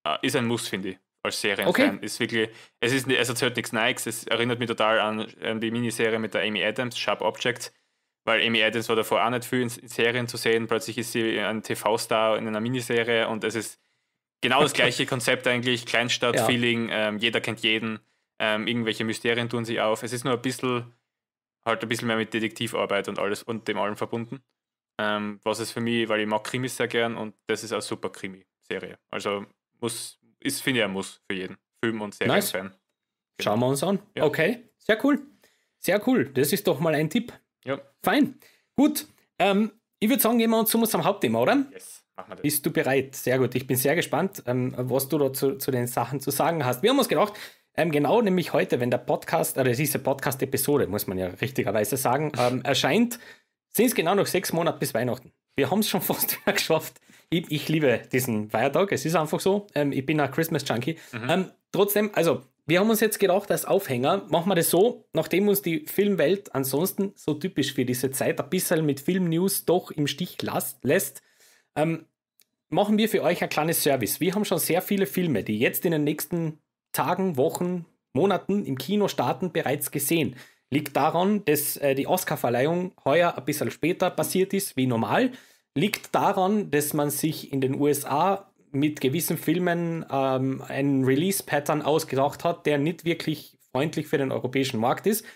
äh, ist ein Muss, finde ich, als Serien. Okay. Ist wirklich, es, ist, es erzählt nichts Nikes, es erinnert mich total an, an die Miniserie mit der Amy Adams, Sharp Objects, weil Amy Adams war davor auch nicht viel in, in Serien zu sehen. Plötzlich ist sie ein TV-Star in einer Miniserie und es ist genau das [LAUGHS] gleiche Konzept eigentlich, Kleinstadt-Feeling, ja. ähm, jeder kennt jeden, ähm, irgendwelche Mysterien tun sich auf. Es ist nur ein bisschen, halt ein bisschen mehr mit Detektivarbeit und alles und dem allem verbunden. Ähm, was es für mich, weil ich mag Krimis sehr gern und das ist eine super Krimi-Serie. Also muss, ist, finde ich, ein Muss für jeden. Film und Serien-Fan. Nice. Genau. Schauen wir uns an. Ja. Okay, sehr cool. Sehr cool. Das ist doch mal ein Tipp. Ja. Fein. Gut. Ähm, ich würde sagen, gehen wir uns zum, zum Hauptthema, oder? Yes. Machen wir das. Bist du bereit? Sehr gut. Ich bin sehr gespannt, ähm, was du da zu, zu den Sachen zu sagen hast. Wir haben uns gedacht, ähm, genau, nämlich heute, wenn der Podcast, oder äh, diese Podcast-Episode, muss man ja richtigerweise sagen, ähm, [LAUGHS] erscheint, sind es genau noch sechs Monate bis Weihnachten. Wir haben es schon [LAUGHS] fast geschafft. Ich, ich, liebe diesen Feiertag, es ist einfach so. Ähm, ich bin ein Christmas-Junkie. Mhm. Ähm, trotzdem, also, wir haben uns jetzt gedacht, als Aufhänger machen wir das so, nachdem uns die Filmwelt ansonsten so typisch für diese Zeit ein bisschen mit Filmnews doch im Stich lässt, ähm, machen wir für euch ein kleines Service. Wir haben schon sehr viele Filme, die jetzt in den nächsten Tagen, Wochen, Monaten im Kino starten, bereits gesehen. Liegt daran, dass äh, die Oscar-Verleihung heuer ein bisschen später passiert ist, wie normal. Liegt daran, dass man sich in den USA mit gewissen Filmen ähm, einen Release-Pattern ausgedacht hat, der nicht wirklich freundlich für den europäischen Markt ist.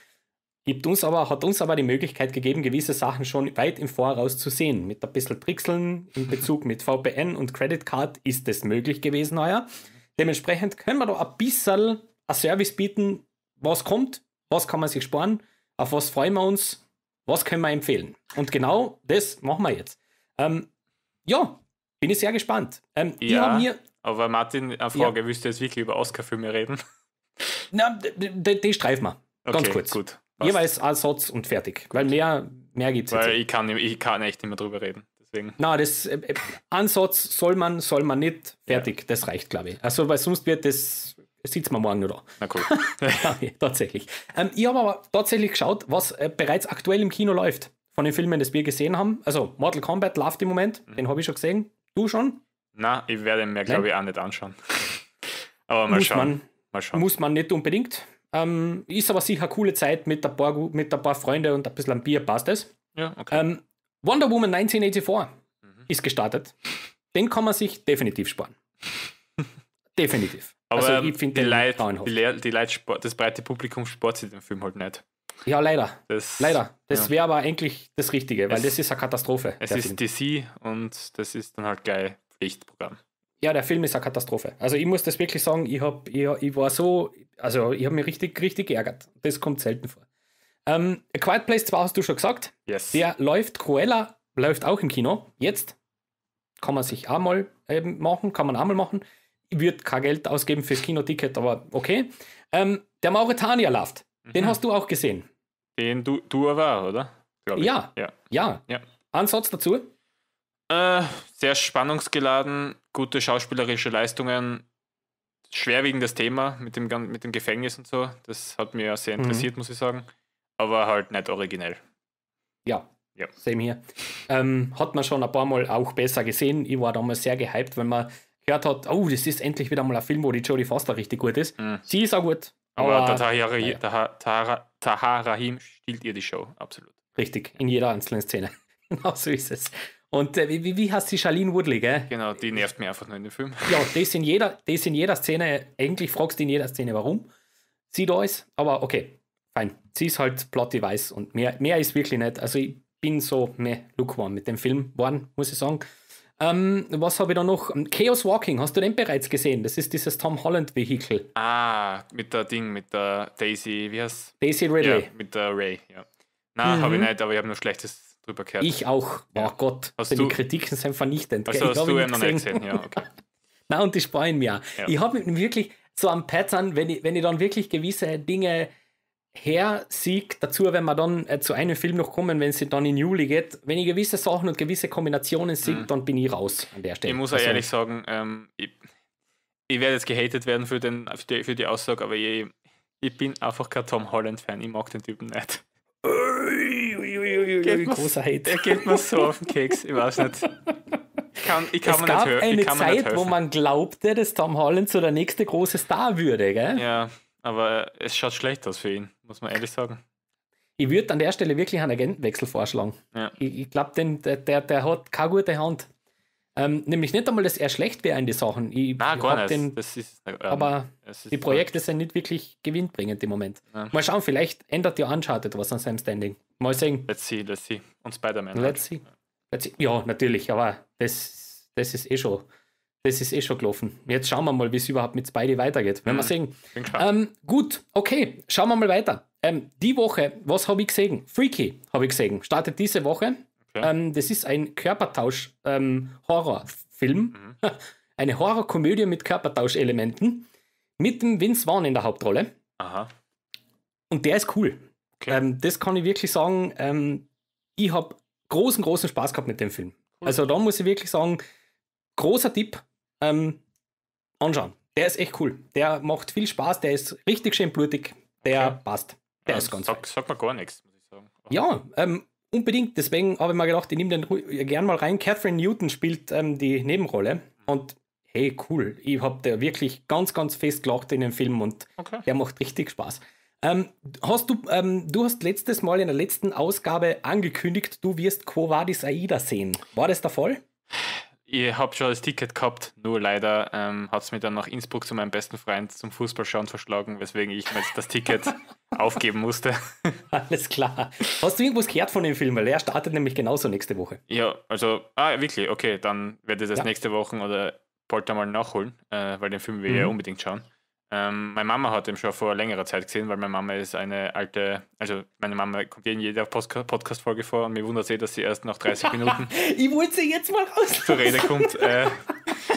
Gibt uns aber, hat uns aber die Möglichkeit gegeben, gewisse Sachen schon weit im Voraus zu sehen. Mit ein bisschen Trickseln in Bezug mit VPN und Credit Card ist das möglich gewesen heuer. Dementsprechend können wir da ein bisschen einen Service bieten, was kommt, was kann man sich sparen, auf was freuen wir uns, was können wir empfehlen. Und genau das machen wir jetzt. Ähm, ja, bin ich sehr gespannt. Ähm, ja, mir, aber Martin, eine Frage, ja. willst du jetzt wirklich über Oscar-Filme reden? [LAUGHS] Na, die streifen wir. Ganz okay, kurz. Gut. Jeweils ein Satz und fertig. Weil mehr, mehr gibt es nicht. Weil ich kann, ich kann echt nicht mehr drüber reden. Deswegen. Na, das äh, Ansatz äh, soll man, soll man nicht. Fertig. Ja. Das reicht, glaube ich. Also, weil sonst wird das sitzen wir morgen noch da. Na cool. [LAUGHS] tatsächlich. Ähm, ich habe aber tatsächlich geschaut, was äh, bereits aktuell im Kino läuft. Von den Filmen, die wir gesehen haben. Also Mortal Kombat läuft im Moment. Mhm. Den habe ich schon gesehen. Du schon? Na, ich werde mir, glaube ich, auch nicht anschauen. [LAUGHS] aber mal schauen. Man, mal schauen. Muss man nicht unbedingt. Ähm, ist aber sicher eine coole Zeit mit ein paar, mit ein paar Freunde und ein bisschen Bier passt es. Ja, okay. Ähm, Wonder Woman 1984 mhm. ist gestartet. Den kann man sich definitiv sparen. [LAUGHS] definitiv. Aber also ich ähm, finde den die, die Leid, das breite Publikum sport sich den Film halt nicht. Ja, leider. Das, leider. Das ja. wäre aber eigentlich das Richtige, weil es, das ist eine Katastrophe. Es ist Film. DC und das ist dann halt gleich Pflichtprogramm. Ja, der Film ist eine Katastrophe. Also ich muss das wirklich sagen, ich, hab, ich, ich war so, also ich habe mich richtig, richtig geärgert. Das kommt selten vor. Ähm, A Quiet Place 2 hast du schon gesagt. Yes. Der läuft, Cruella läuft auch im Kino. Jetzt kann man sich auch mal machen, kann man auch mal machen würde kein Geld ausgeben fürs Kinoticket, aber okay. Ähm, der Mauretanier Laft, mhm. den hast du auch gesehen. Den du, du war, oder? Ja, ja, ja. ja. Ansatz dazu? Äh, sehr spannungsgeladen, gute schauspielerische Leistungen, schwerwiegendes Thema mit dem, mit dem Gefängnis und so. Das hat mir sehr mhm. interessiert, mhm. muss ich sagen. Aber halt nicht originell. Ja, ja. Same hier. Ähm, hat man schon ein paar Mal auch besser gesehen. Ich war damals sehr gehypt, weil man gehört hat, oh, das ist endlich wieder mal ein Film, wo die Jodie Foster richtig gut ist. Mhm. Sie ist auch gut. Aber, aber der Tahara, ja. Tahara, Rahim stiehlt ihr die Show, absolut. Richtig, in jeder einzelnen Szene. [LAUGHS] genau so ist es. Und äh, wie, wie heißt sie? Charlene Woodley, gell? Genau, die nervt mir einfach nur in dem Film. Ja, das in jeder, das in jeder Szene, eigentlich fragst du in jeder Szene, warum sie da ist, aber okay, fein. Sie ist halt plot device und mehr, mehr ist wirklich nicht. Also ich bin so meh lukewarm mit dem Film geworden, muss ich sagen. Ähm, was habe ich da noch? Ähm, Chaos Walking, hast du den bereits gesehen? Das ist dieses Tom Holland-Vehikel. Ah, mit der Ding, mit der Daisy, wie heißt Daisy Ridley. Ja, mit der Ray, ja. Nein, mhm. habe ich nicht, aber ich habe nur Schlechtes drüber gehört. Ich auch. Oh Gott, hast denn du? die Kritiken sind vernichtend. Also hast du ihn noch nicht gesehen, ja, okay. [LAUGHS] Nein, und die sparen mir. Ja. Ich habe wirklich so am Pattern, wenn ich, wenn ich dann wirklich gewisse Dinge Herr Sieg dazu, wenn wir dann äh, zu einem Film noch kommen, wenn sie dann in Juli geht, wenn ich gewisse Sachen und gewisse Kombinationen sehe, mhm. dann bin ich raus an der Stelle. Ich muss auch also, ehrlich sagen, ähm, ich, ich, werde jetzt gehatet werden für, den, für, die, für die Aussage, aber ich, ich bin einfach kein Tom Holland-Fan. Ich mag den Typen nicht. Ui, großer Hate. Er geht mir so auf den Keks, ich weiß nicht. Kann, ich kann es gab nicht eine ich kann Zeit, wo man glaubte, dass Tom Holland so der nächste große Star würde, gell? Ja, aber es schaut schlecht aus für ihn muss man ehrlich sagen. Ich würde an der Stelle wirklich einen Agentenwechsel vorschlagen. Ja. Ich, ich glaube, der, der, der hat keine gute Hand. Ähm, nämlich nicht einmal, dass er schlecht wäre in die Sachen. Ich, Nein, ich gar nicht. Den, ist, ähm, aber die halt Projekte sind nicht wirklich gewinnbringend im Moment. Ja. Mal schauen, vielleicht ändert ja Uncharted was an seinem Standing. Mal sehen. Let's see, let's see. Und Spider-Man. Let's, halt. see. let's see. Ja, natürlich, aber das, das ist eh schon das ist eh schon gelaufen. Jetzt schauen wir mal, wie es überhaupt mit Spidey weitergeht. Wenn mhm. wir sehen. Ähm, gut, okay, schauen wir mal weiter. Ähm, die Woche, was habe ich gesehen? Freaky habe ich gesehen. Startet diese Woche. Okay. Ähm, das ist ein Körpertausch-Horrorfilm. Ähm, mhm. [LAUGHS] Eine Horrorkomödie mit Körpertauschelementen. Mit dem Vince Vaughn in der Hauptrolle. Aha. Und der ist cool. Okay. Ähm, das kann ich wirklich sagen. Ähm, ich habe großen, großen Spaß gehabt mit dem Film. Cool. Also da muss ich wirklich sagen, großer Tipp, ähm, anschauen. Der ist echt cool. Der macht viel Spaß, der ist richtig schön blutig, der okay. passt. Der ja, ist ganz sag, sagt mir gar nichts, muss ich sagen. Oh. Ja, ähm, unbedingt. Deswegen habe ich mir gedacht, ich nehme den gern mal rein. Catherine Newton spielt ähm, die Nebenrolle und hey, cool. Ich habe da wirklich ganz, ganz fest gelacht in dem Film und okay. der macht richtig Spaß. Ähm, hast du, ähm, du hast letztes Mal in der letzten Ausgabe angekündigt, du wirst Quo Vadis Aida sehen. War das der Fall? ich habe schon das Ticket gehabt, nur leider ähm, hat es mir dann nach Innsbruck zu meinem besten Freund zum Fußballschauen verschlagen, weswegen ich mir das Ticket [LAUGHS] aufgeben musste. Alles klar. Hast du irgendwas gehört von dem Film? Weil er startet nämlich genauso nächste Woche. Ja, also, ah, wirklich, okay, dann werde ich das ja. nächste Woche oder bald einmal nachholen, äh, weil den Film will ich ja mhm. unbedingt schauen. Ähm, meine Mama hat den schon vor längerer Zeit gesehen, weil meine Mama ist eine alte, also meine Mama kommt in jeder Podcast-Folge vor und mir wundert sie, dass sie erst nach 30 Minuten [LAUGHS] ich wollte sie jetzt mal zur Rede kommt. Äh,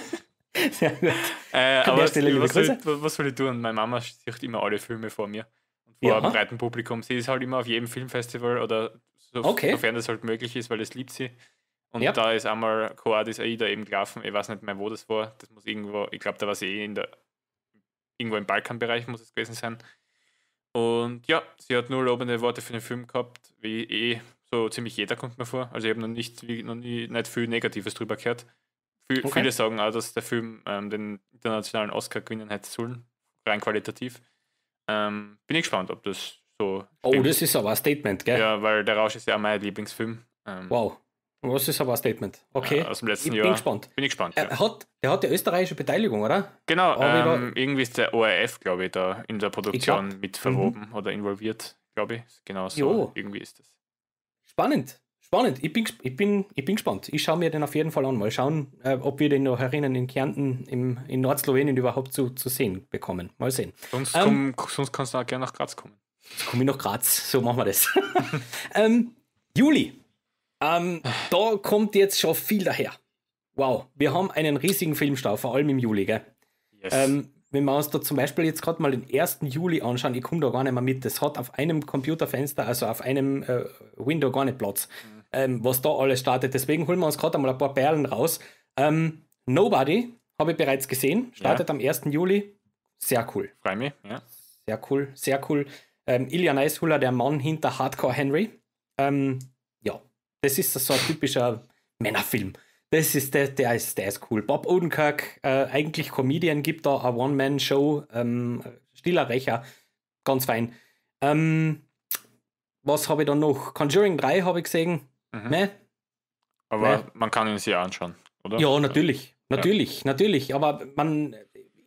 [LAUGHS] Sehr gut. Äh, aber Stelle, was, soll, was soll ich tun? Meine Mama sieht immer alle Filme vor mir und vor ja. einem breiten Publikum. Sie ist halt immer auf jedem Filmfestival oder so, okay. sofern das halt möglich ist, weil das liebt sie. Und ja. da ist einmal Coadis Aida eben gelaufen. Ich weiß nicht mehr, wo das war. Das muss irgendwo, ich glaube, da war sie eh in der irgendwo im Balkanbereich muss es gewesen sein. Und ja, sie hat nur lobende Worte für den Film gehabt, wie eh so ziemlich jeder kommt mir vor. Also ich habe noch nicht, noch nie, nicht viel Negatives drüber gehört. Viel, okay. Viele sagen auch, dass der Film ähm, den internationalen Oscar gewinnen hätte sollen, rein qualitativ. Ähm, bin ich gespannt, ob das so. Oh, stimmt. das ist aber ein Statement, gell? Ja, weil der Rausch ist ja auch mein Lieblingsfilm. Ähm, wow. Was ist aber ein Statement? Okay. Ja, äh, aus dem letzten ich Jahr. Bin gespannt. Bin ich gespannt. Er ja. hat, der hat ja österreichische Beteiligung, oder? Genau. Ähm, da, irgendwie ist der ORF, glaube ich, da in der Produktion glaub, mit verwoben mhm. oder involviert, glaube ich. Genau so. Jo. Irgendwie ist das. Spannend. Spannend. Ich bin, ich bin, ich bin gespannt. Ich schaue mir den auf jeden Fall an. Mal schauen, äh, ob wir den noch herinnen in Kärnten, im, in Nordslowenien überhaupt zu, zu sehen bekommen. Mal sehen. Sonst, ähm, sonst kannst du auch gerne nach Graz kommen. Jetzt komme ich nach Graz. So machen wir das. [LAUGHS] ähm, Juli. Ähm, da kommt jetzt schon viel daher. Wow, wir haben einen riesigen Filmstau, vor allem im Juli. Gell? Yes. Ähm, wenn wir uns da zum Beispiel jetzt gerade mal den 1. Juli anschauen, ich komme da gar nicht mehr mit, das hat auf einem Computerfenster, also auf einem äh, Window gar nicht Platz, mhm. ähm, was da alles startet. Deswegen holen wir uns gerade mal ein paar Perlen raus. Ähm, Nobody, habe ich bereits gesehen, startet ja. am 1. Juli. Sehr cool. Freue mich, ja. Sehr cool, sehr cool. Ähm, Ilya Neishuller, der Mann hinter Hardcore Henry. Ähm, das ist so ein typischer Männerfilm. Das ist, der, der, ist, der ist cool. Bob Odenkirk, äh, eigentlich Comedian, gibt da eine One-Man-Show, ähm, stiller Recher, ganz fein. Ähm, was habe ich da noch? Conjuring 3 habe ich gesehen. Mhm. Nee? Aber nee. man kann ihn sich anschauen, oder? Ja, natürlich. Natürlich, ja. natürlich. Aber man,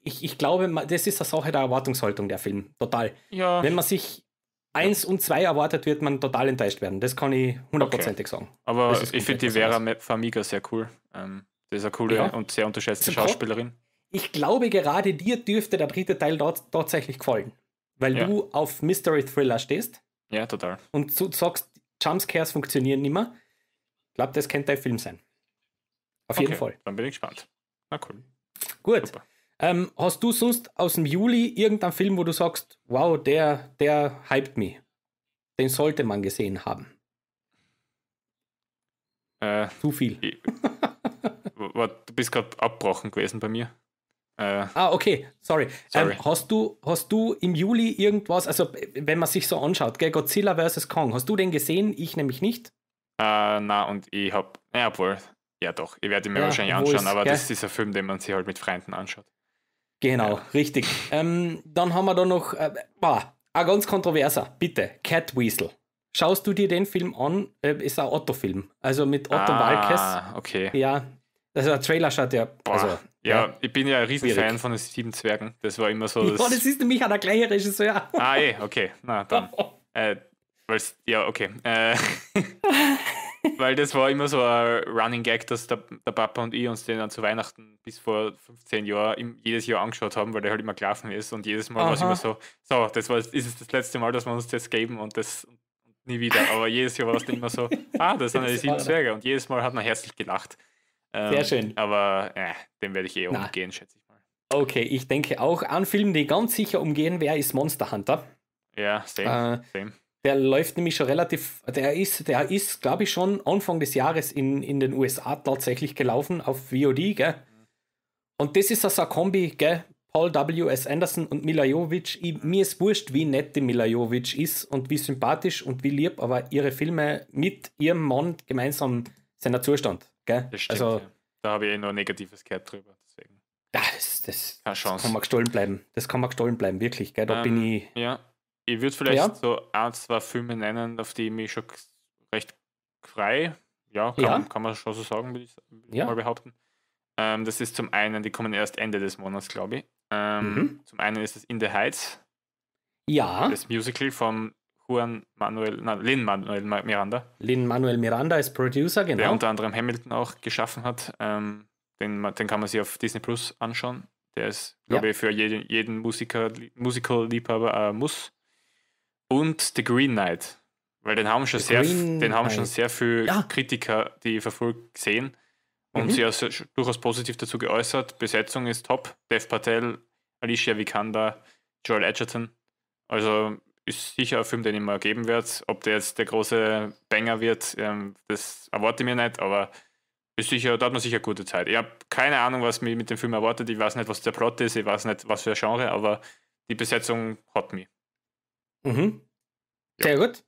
ich, ich glaube, das ist eine Sache der Erwartungshaltung, der Film. Total. Ja. Wenn man sich Eins und zwei erwartet, wird man total enttäuscht werden. Das kann ich hundertprozentig okay. sagen. Aber ich finde die Vera Famiga sehr cool. Ähm, das ist eine coole ja. und sehr unterschätzte Zum Schauspielerin. Ich glaube, gerade dir dürfte der dritte Teil dort tatsächlich gefallen. Weil ja. du auf Mystery Thriller stehst. Ja, total. Und du sagst, Jumpscares funktionieren nicht mehr. Ich glaube, das könnte ein Film sein. Auf okay, jeden Fall. Dann bin ich gespannt. Na cool. Gut. Super. Ähm, hast du sonst aus dem Juli irgendeinen Film, wo du sagst, wow, der, der hypt mich? Den sollte man gesehen haben. Äh, Zu viel. Ich, du bist gerade abgebrochen gewesen bei mir. Äh, ah, okay, sorry. Ähm, sorry. Ähm, hast, du, hast du im Juli irgendwas, also wenn man sich so anschaut, gell, Godzilla vs. Kong, hast du den gesehen? Ich nämlich nicht. Äh, na, und ich habe, ja, obwohl, ja doch, ich werde ihn mir ja, wahrscheinlich anschauen, ist, aber gell? das ist ein Film, den man sich halt mit Freunden anschaut. Genau, ja. richtig. Ähm, dann haben wir da noch, äh, ah, ein ganz kontroverser, bitte, Cat Weasel. Schaust du dir den Film an? Äh, ist ein Otto-Film, also mit Otto ah, Walkes. okay. Ja, also der Trailer schaut ja... Boah, also, ja, ja, ich bin ja ein Riesenfan von den Sieben Zwergen. Das war immer so... Das ja, das ist nämlich auch der gleiche Regisseur. Ah, eh, okay. Na, dann... [LAUGHS] äh, ja, okay. Äh, [LAUGHS] Weil das war immer so ein Running Gag, dass der, der Papa und ich uns den dann zu Weihnachten bis vor 15 Jahren jedes Jahr angeschaut haben, weil der halt immer gelaufen ist und jedes Mal war es immer so, so, das war, ist es das letzte Mal, dass wir uns das geben und das nie wieder. Aber jedes Jahr war es dann immer so, [LAUGHS] ah, das sind ja die sieben Zwerge und jedes Mal hat man herzlich gelacht. Ähm, Sehr schön. Aber äh, den werde ich eh umgehen, Na. schätze ich mal. Okay, ich denke auch, an Film, den ganz sicher umgehen wäre, ist Monster Hunter. Ja, same. Äh, same. Der läuft nämlich schon relativ, der ist, der ist, glaube ich, schon Anfang des Jahres in, in den USA tatsächlich gelaufen auf VOD, gell? Und das ist also eine Kombi, gell? Paul W. S. Anderson und Mila Jovic. Ich, mir ist wurscht, wie nett die Mila Jovic ist und wie sympathisch und wie lieb, aber ihre Filme mit ihrem Mann gemeinsam seiner Zustand. Gell? Das stimmt, also, ja. Da habe ich eh nur Negatives gehört drüber. Deswegen. Ja, das, das, das, kann man gestohlen bleiben. Das kann man gestohlen bleiben, wirklich. Gell? Da ähm, bin ich. Ja. Ich würde vielleicht ja. so ein, zwei Filme nennen, auf die ich mich schon recht frei, ja, kann, ja. kann man schon so sagen, würde ich ja. mal behaupten. Ähm, das ist zum einen, die kommen erst Ende des Monats, glaube ich. Ähm, mhm. Zum einen ist es In the Heights. Ja. Das Musical von Juan Manuel, nein, Lin Manuel Miranda. Lin Manuel Miranda ist Producer, genau. Der unter anderem Hamilton auch geschaffen hat. Ähm, den, den kann man sich auf Disney Plus anschauen. Der ist, glaube ja. ich, für jeden, jeden Musiker, Musical-Liebhaber äh, muss und The Green Knight. Weil den haben schon, sehr, den haben schon sehr viele ja. Kritiker, die verfolgt, gesehen und mhm. sie ist durchaus positiv dazu geäußert. Besetzung ist top. Dev Patel, Alicia Vikander, Joel Edgerton. Also ist sicher ein Film, den ich mir geben werde. Ob der jetzt der große Banger wird, ähm, das erwarte ich mir nicht, aber ist sicher, da hat man sicher gute Zeit. Ich habe keine Ahnung, was mich mit dem Film erwartet. Ich weiß nicht, was der Plot ist, ich weiß nicht, was für ein Genre, aber die Besetzung hat mich. Mhm. Sehr gut.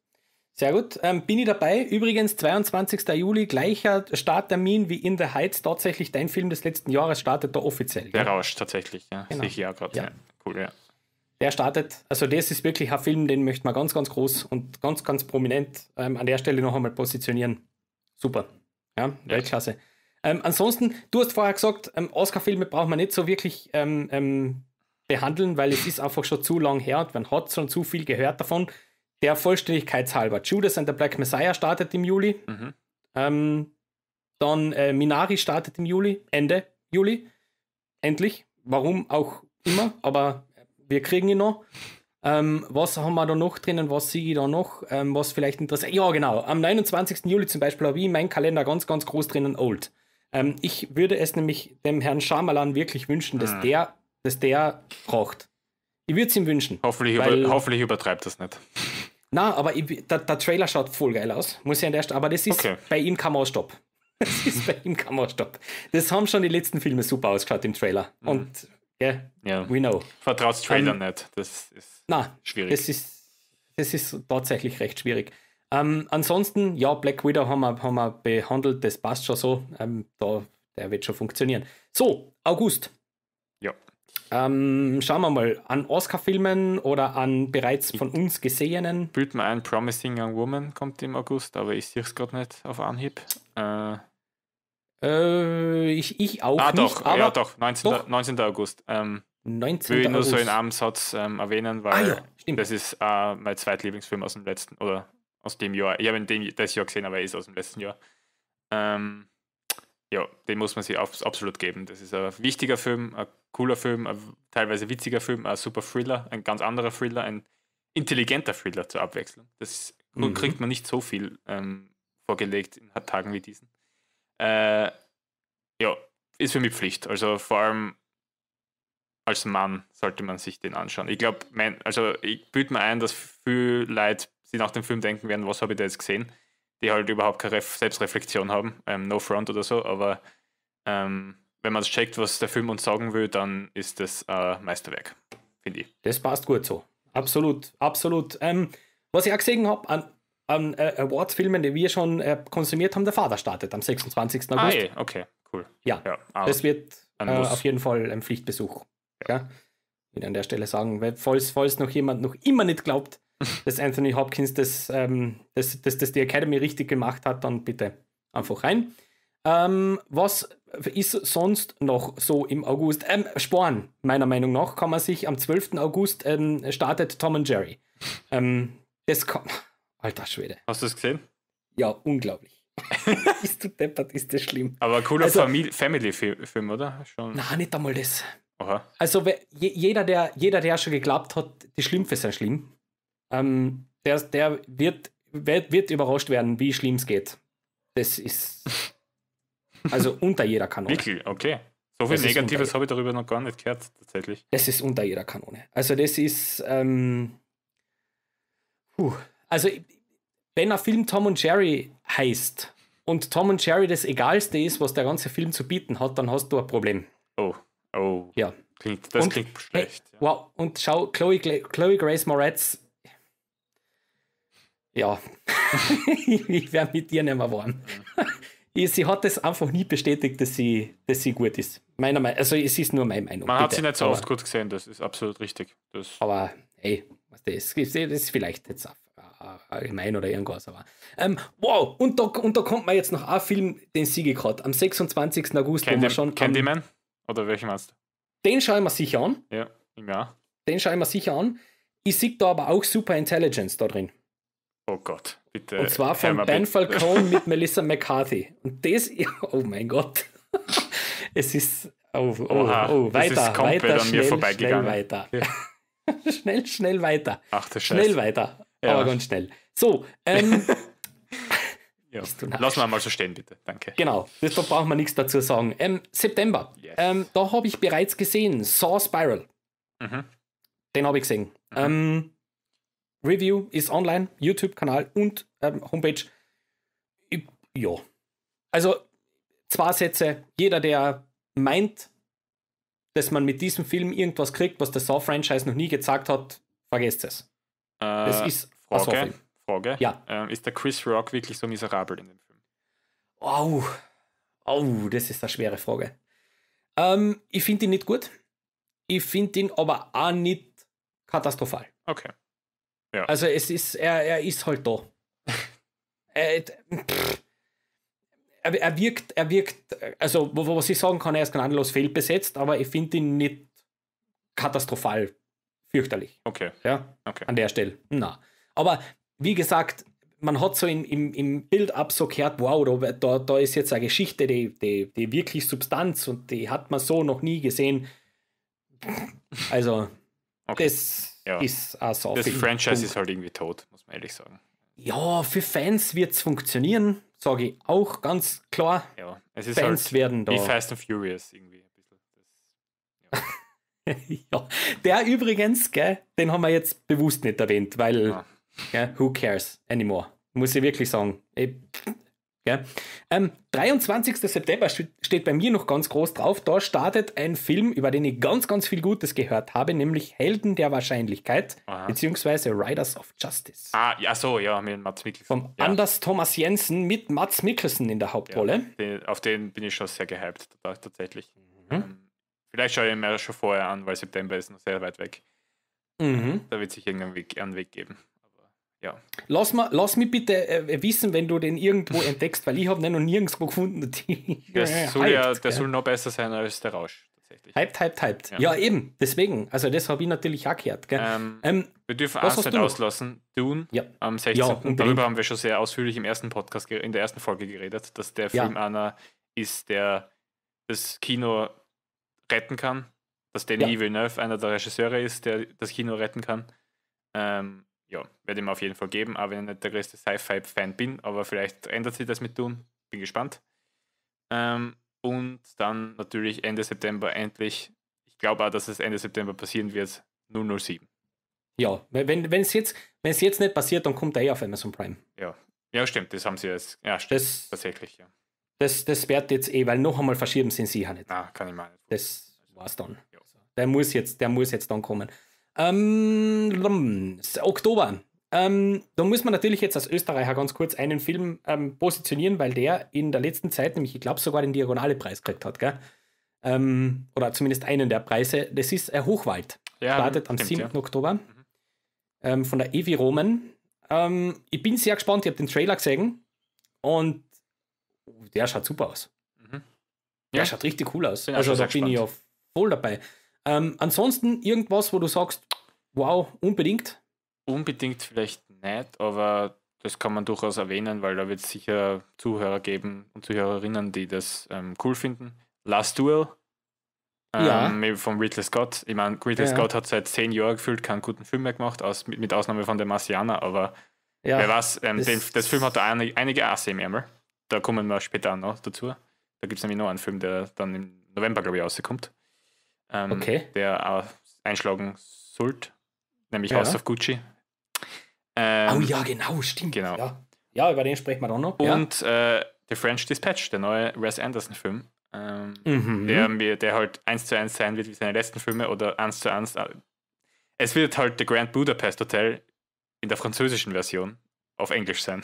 Sehr gut. Ähm, bin ich dabei. Übrigens, 22. Juli, gleicher Starttermin wie in The Heights. Tatsächlich dein Film des letzten Jahres startet da offiziell. Der ja? Rausch, tatsächlich. Ja. Genau. Sehe ich ja gerade. Ja. Cool, ja. Der startet, also das ist wirklich ein Film, den möchte man ganz, ganz groß und ganz, ganz prominent ähm, an der Stelle noch einmal positionieren. Super. Ja, Weltklasse. Ja. Ähm, ansonsten, du hast vorher gesagt, ähm, Oscar-Filme braucht man nicht so wirklich ähm, ähm, behandeln, weil es ist einfach schon zu lang her und man hat schon zu viel gehört davon der Vollständigkeit Judas and the Black Messiah startet im Juli. Mhm. Ähm, dann äh, Minari startet im Juli, Ende Juli. Endlich. Warum auch immer, aber wir kriegen ihn noch. Ähm, was haben wir da noch drinnen? Was sehe ich da noch? Ähm, was vielleicht interessant. Ja, genau. Am 29. Juli zum Beispiel habe ich in meinem Kalender ganz, ganz groß drinnen Old. Ähm, ich würde es nämlich dem Herrn Schamalan wirklich wünschen, dass hm. der, dass der braucht. Ich würde es ihm wünschen. Hoffentlich, weil, über, hoffentlich übertreibt das nicht. Na, aber ich, der, der, Trailer schaut voll geil aus, muss ich an der Stelle. Aber das ist okay. bei ihm Kammerstopp. [LAUGHS] Das ist bei ihm Kammerstopp. Das haben schon die letzten Filme super ausgeschaut im Trailer. Mhm. Und yeah, ja, we know. Vertraust Trailer um, ähm, nicht. Das ist na, schwierig. Das ist, das ist tatsächlich recht schwierig. Ähm, ansonsten, ja, Black Widow haben wir, haben wir behandelt, das passt schon so. Ähm, da, der wird schon funktionieren. So, August. Ähm, schauen wir mal an Oscar-Filmen oder an bereits von uns gesehenen. Bild mir ein, Promising Young Woman kommt im August, aber ich sehe es gerade nicht auf Anhieb. Äh. Äh, ich, ich auch. Ah, nicht, doch, aber ja, doch, 19. Doch. 19. August. Ähm, 19. Will ich nur August. so in einem Satz ähm, erwähnen, weil ah, ja, das ist äh, mein zweitlieblingsfilm aus dem letzten oder aus dem Jahr. Ich habe ihn das Jahr gesehen, aber er ist aus dem letzten Jahr. Ähm, ja, den muss man sich absolut geben. Das ist ein wichtiger Film, ein cooler Film, ein teilweise witziger Film, ein super Thriller, ein ganz anderer Thriller, ein intelligenter Thriller zur Abwechslung. Das mhm. kriegt man nicht so viel ähm, vorgelegt in Tagen wie diesen. Äh, ja, ist für mich Pflicht. Also vor allem als Mann sollte man sich den anschauen. Ich glaube, also ich büte mir ein, dass viele Leute, sich nach dem Film denken werden, was habe ich da jetzt gesehen? die halt überhaupt keine Ref Selbstreflexion haben, ähm, No Front oder so, aber ähm, wenn man es checkt, was der Film uns sagen will, dann ist das äh, Meisterwerk, finde ich. Das passt gut so. Absolut, absolut. Ähm, was ich auch gesehen habe an, an äh, Awards-Filmen, die wir schon äh, konsumiert haben, der Vater startet am 26. Ah, August. Ah, okay, cool. Ja, ja ah, das wird äh, auf jeden Fall ein Pflichtbesuch. Ja. ja. Ich will an der Stelle sagen, weil, falls, falls noch jemand noch immer nicht glaubt, dass Anthony Hopkins das, ähm, das, das, das die Academy richtig gemacht hat, dann bitte einfach rein. Ähm, was ist sonst noch so im August? Ähm, Sporn, meiner Meinung nach, kann man sich am 12. August ähm, startet Tom und Jerry. Ähm, das kann. Alter Schwede. Hast du es gesehen? Ja, unglaublich. [LAUGHS] ist du deppert, ist das schlimm. Aber cooler also, Family-Film, oder? Schon. Nein, nicht einmal das. Aha. Also jeder, der, jeder, der schon geglaubt hat, die Schlümpfe sind schlimm, ähm, der der wird, wird, wird überrascht werden, wie schlimm es geht. Das ist also unter jeder Kanone. Wirklich, okay. So viel das Negatives habe ich darüber noch gar nicht gehört, tatsächlich. Das ist unter jeder Kanone. Also, das ist. Ähm, puh, also, wenn ein Film Tom und Jerry heißt und Tom und Jerry das Egalste ist, was der ganze Film zu bieten hat, dann hast du ein Problem. Oh, oh. Ja. Klingt, das und, klingt schlecht. Hey, ja. Wow, und schau, Chloe, Chloe Grace Moretz ja, [LAUGHS] ich werde mit dir nicht mehr warm. [LAUGHS] sie hat es einfach nie bestätigt, dass sie, dass sie gut ist. Meiner Meinung, also es ist nur meine Meinung. Man bitte. hat sie nicht so aber, oft gut gesehen, das ist absolut richtig. Das aber hey, was das, das ist vielleicht jetzt äh, allgemein oder irgendwas, aber ähm, wow, und da, und da kommt man jetzt noch ein Film, den sie gehabt, am 26. August, Candy, wo man schon. Candyman? Oder welchen meinst du? Den schauen wir sicher an. Ja, im Jahr. Den schauen wir sicher an. Ich sehe da aber auch Super Intelligence da drin. Oh Gott, bitte. Und zwar von Ben Falcone mit [LAUGHS] Melissa McCarthy. Und das, [LAUGHS] oh mein Gott. es ist, oh, oh, Oha, oh weiter, ist weiter, an schnell, mir vorbeigegangen. Schnell weiter. Ja. [LAUGHS] schnell, schnell weiter. Ach, der Scheiße. Schnell weiter. Ja. Aber ganz schnell. So, ähm, Ja. Lassen wir mal so stehen, bitte. Danke. Genau, da brauchen wir nichts dazu sagen. Ähm, September. Yes. Ähm, da habe ich bereits gesehen, Saw Spiral. Mhm. Den habe ich gesehen. Mhm. Ähm, Review ist online, YouTube-Kanal und ähm, Homepage. ja. Also zwei Sätze. Jeder, der meint, dass man mit diesem Film irgendwas kriegt, was der Saw-Franchise noch nie gezeigt hat, vergesst es. Äh, das ist Frage, Frage. Ja. Ähm, ist der Chris Rock wirklich so miserabel in dem Film? Oh, oh das ist eine schwere Frage. Ähm, ich finde ihn nicht gut. Ich finde ihn aber auch nicht katastrophal. Okay. Ja. Also es ist, er, er ist halt da. [LAUGHS] er, er, wirkt, er wirkt, also was ich sagen kann, er ist gnadenlos fehlbesetzt, aber ich finde ihn nicht katastrophal fürchterlich. Okay. Ja, okay. an der Stelle. Na. Aber wie gesagt, man hat so in, im, im Build-up so gehört, wow, da, da ist jetzt eine Geschichte, die, die, die wirklich Substanz und die hat man so noch nie gesehen. Also, okay. das ja. ist auch Das Franchise Punkt. ist halt irgendwie tot, muss man ehrlich sagen. Ja, für Fans wird es funktionieren, sage ich auch ganz klar. Ja, es ist Fans halt werden da. Wie Fast and Furious irgendwie ein bisschen. [LAUGHS] Das, ja. ja. Der übrigens, gell, den haben wir jetzt bewusst nicht erwähnt, weil ah. gell, who cares anymore? Muss ich wirklich sagen. Ich, Gell? Ähm, 23. September steht bei mir noch ganz groß drauf. Da startet ein Film, über den ich ganz, ganz viel Gutes gehört habe, nämlich Helden der Wahrscheinlichkeit, Aha. beziehungsweise Riders of Justice. Ah, ja, so, ja, mit Mats Mikkelsen. Von ja. Anders Thomas Jensen mit Mats Mikkelsen in der Hauptrolle. Ja, den, auf den bin ich schon sehr gehypt, tatsächlich. Mhm. Ähm, vielleicht schaue ich mir das schon vorher an, weil September ist noch sehr weit weg. Mhm. Da wird sich irgendein Weg, einen Weg geben ja. Lass, mal, lass mich bitte äh, wissen, wenn du den irgendwo entdeckst, weil ich habe den noch nirgendwo gefunden. [LAUGHS] der soll, ja, der soll noch besser sein als der Rausch. Hyped, hyped, hyped. Ja. ja eben, deswegen. Also das habe ich natürlich auch gehört. Ähm, ähm, wir dürfen auch nicht auslassen. Dune ja. am 16. Ja, darüber haben wir schon sehr ausführlich im ersten Podcast, in der ersten Folge geredet, dass der Film einer ist, der das Kino retten kann. Dass Danny ja. Villeneuve einer der Regisseure ist, der das Kino retten kann. Ähm, ja, werde ich mir auf jeden Fall geben, auch wenn ich nicht der größte Sci-Fi-Fan bin, aber vielleicht ändert sich das mit tun. Bin gespannt. Ähm, und dann natürlich Ende September endlich. Ich glaube auch, dass es Ende September passieren wird. 007. Ja, wenn es jetzt, jetzt nicht passiert, dann kommt er eh auf Amazon Prime. Ja, ja stimmt, das haben sie jetzt. Ja, stimmt, das, tatsächlich, ja. Das, das wird jetzt eh, weil noch einmal verschieben sind sie ja nicht. Ah, kann ich mal nicht. Das war's dann. Ja. Der, muss jetzt, der muss jetzt dann kommen. Ähm, Oktober. Ähm, da muss man natürlich jetzt als Österreicher ganz kurz einen Film ähm, positionieren, weil der in der letzten Zeit, nämlich ich glaube sogar den Diagonale Preis gekriegt hat, gell? Ähm, oder zumindest einen der Preise. Das ist äh, Hochwald. Ja, Startet am stimmt, 7. Ja. Oktober mhm. Ähm, von der Evi Roman. Ähm, ich bin sehr gespannt, ich habe den Trailer gesehen und der schaut super aus. Mhm. Ja. Der schaut richtig cool aus. Bin also da bin ich auf voll dabei. Ähm, ansonsten irgendwas, wo du sagst, wow, unbedingt? Unbedingt vielleicht nicht, aber das kann man durchaus erwähnen, weil da wird es sicher Zuhörer geben und Zuhörerinnen, die das ähm, cool finden. Last Duel ja. Ähm, von Ridley Scott. Ich meine, Ridley ja. Scott hat seit zehn Jahren gefühlt keinen guten Film mehr gemacht, aus, mit, mit Ausnahme von der Marciana, aber ja, wer weiß, ähm, das, den, das Film hat da einige Asse im Ärmel. Da kommen wir später noch dazu. Da gibt es nämlich noch einen Film, der dann im November, glaube ich, rauskommt ähm, okay. der auch einschlagen sollte, nämlich ja. House of Gucci. Ähm, oh ja, genau, stimmt. Genau. Ja. ja über den sprechen wir dann noch. Und ja. äh, The French Dispatch, der neue Wes Anderson-Film, ähm, mhm. der, der halt eins zu eins sein wird wie seine letzten Filme oder eins zu eins. Äh, es wird halt The Grand Budapest Hotel in der französischen Version auf Englisch sein.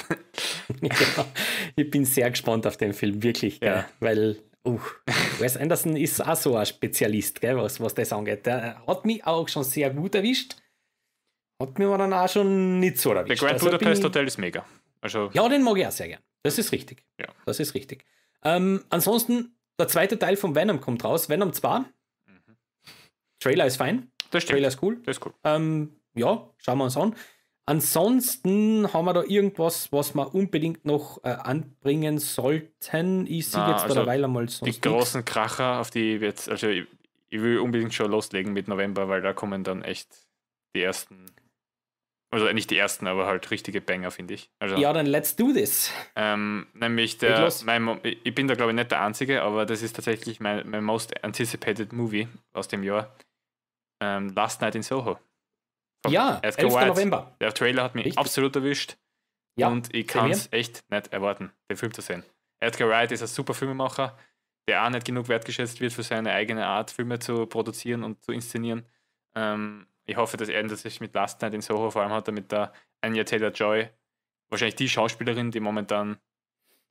[LAUGHS] ja, ich bin sehr gespannt auf den Film, wirklich, ja. Geil, weil Uh, Wes Anderson ist auch so ein Spezialist, gell, was, was das angeht. Der hat mich auch schon sehr gut erwischt. Hat mich aber dann auch schon nicht so erwischt. Der Grand also Budapest Hotel ist mega. Also ja, den mag ich auch sehr gern. Das ist richtig. Ja. Das ist richtig. Ähm, ansonsten, der zweite Teil von Venom kommt raus. Venom 2. Mhm. Trailer ist fein. Das stimmt. Trailer ist cool. Das ist cool. Ähm, ja, schauen wir uns an. Ansonsten haben wir da irgendwas, was wir unbedingt noch äh, anbringen sollten. Ich sehe jetzt also derweil einmal so. Die großen nix. Kracher, auf die ich jetzt, also ich, ich, will unbedingt schon loslegen mit November, weil da kommen dann echt die ersten. Also nicht die ersten, aber halt richtige Banger, finde ich. Also, ja, dann let's do this. Ähm, nämlich der. Mein, ich bin da, glaube ich, nicht der Einzige, aber das ist tatsächlich mein, mein most anticipated Movie aus dem Jahr. Ähm, Last Night in Soho. Ja, 11. White. November. Der Trailer hat mich Richtig. absolut erwischt. Ja, und ich kann es echt nicht erwarten, den Film zu sehen. Edgar Wright ist ein super Filmemacher, der auch nicht genug wertgeschätzt wird für seine eigene Art, Filme zu produzieren und zu inszenieren. Ähm, ich hoffe, dass er das sich mit Last Night in Soho, vor allem hat damit da der Anya Taylor-Joy, wahrscheinlich die Schauspielerin, die momentan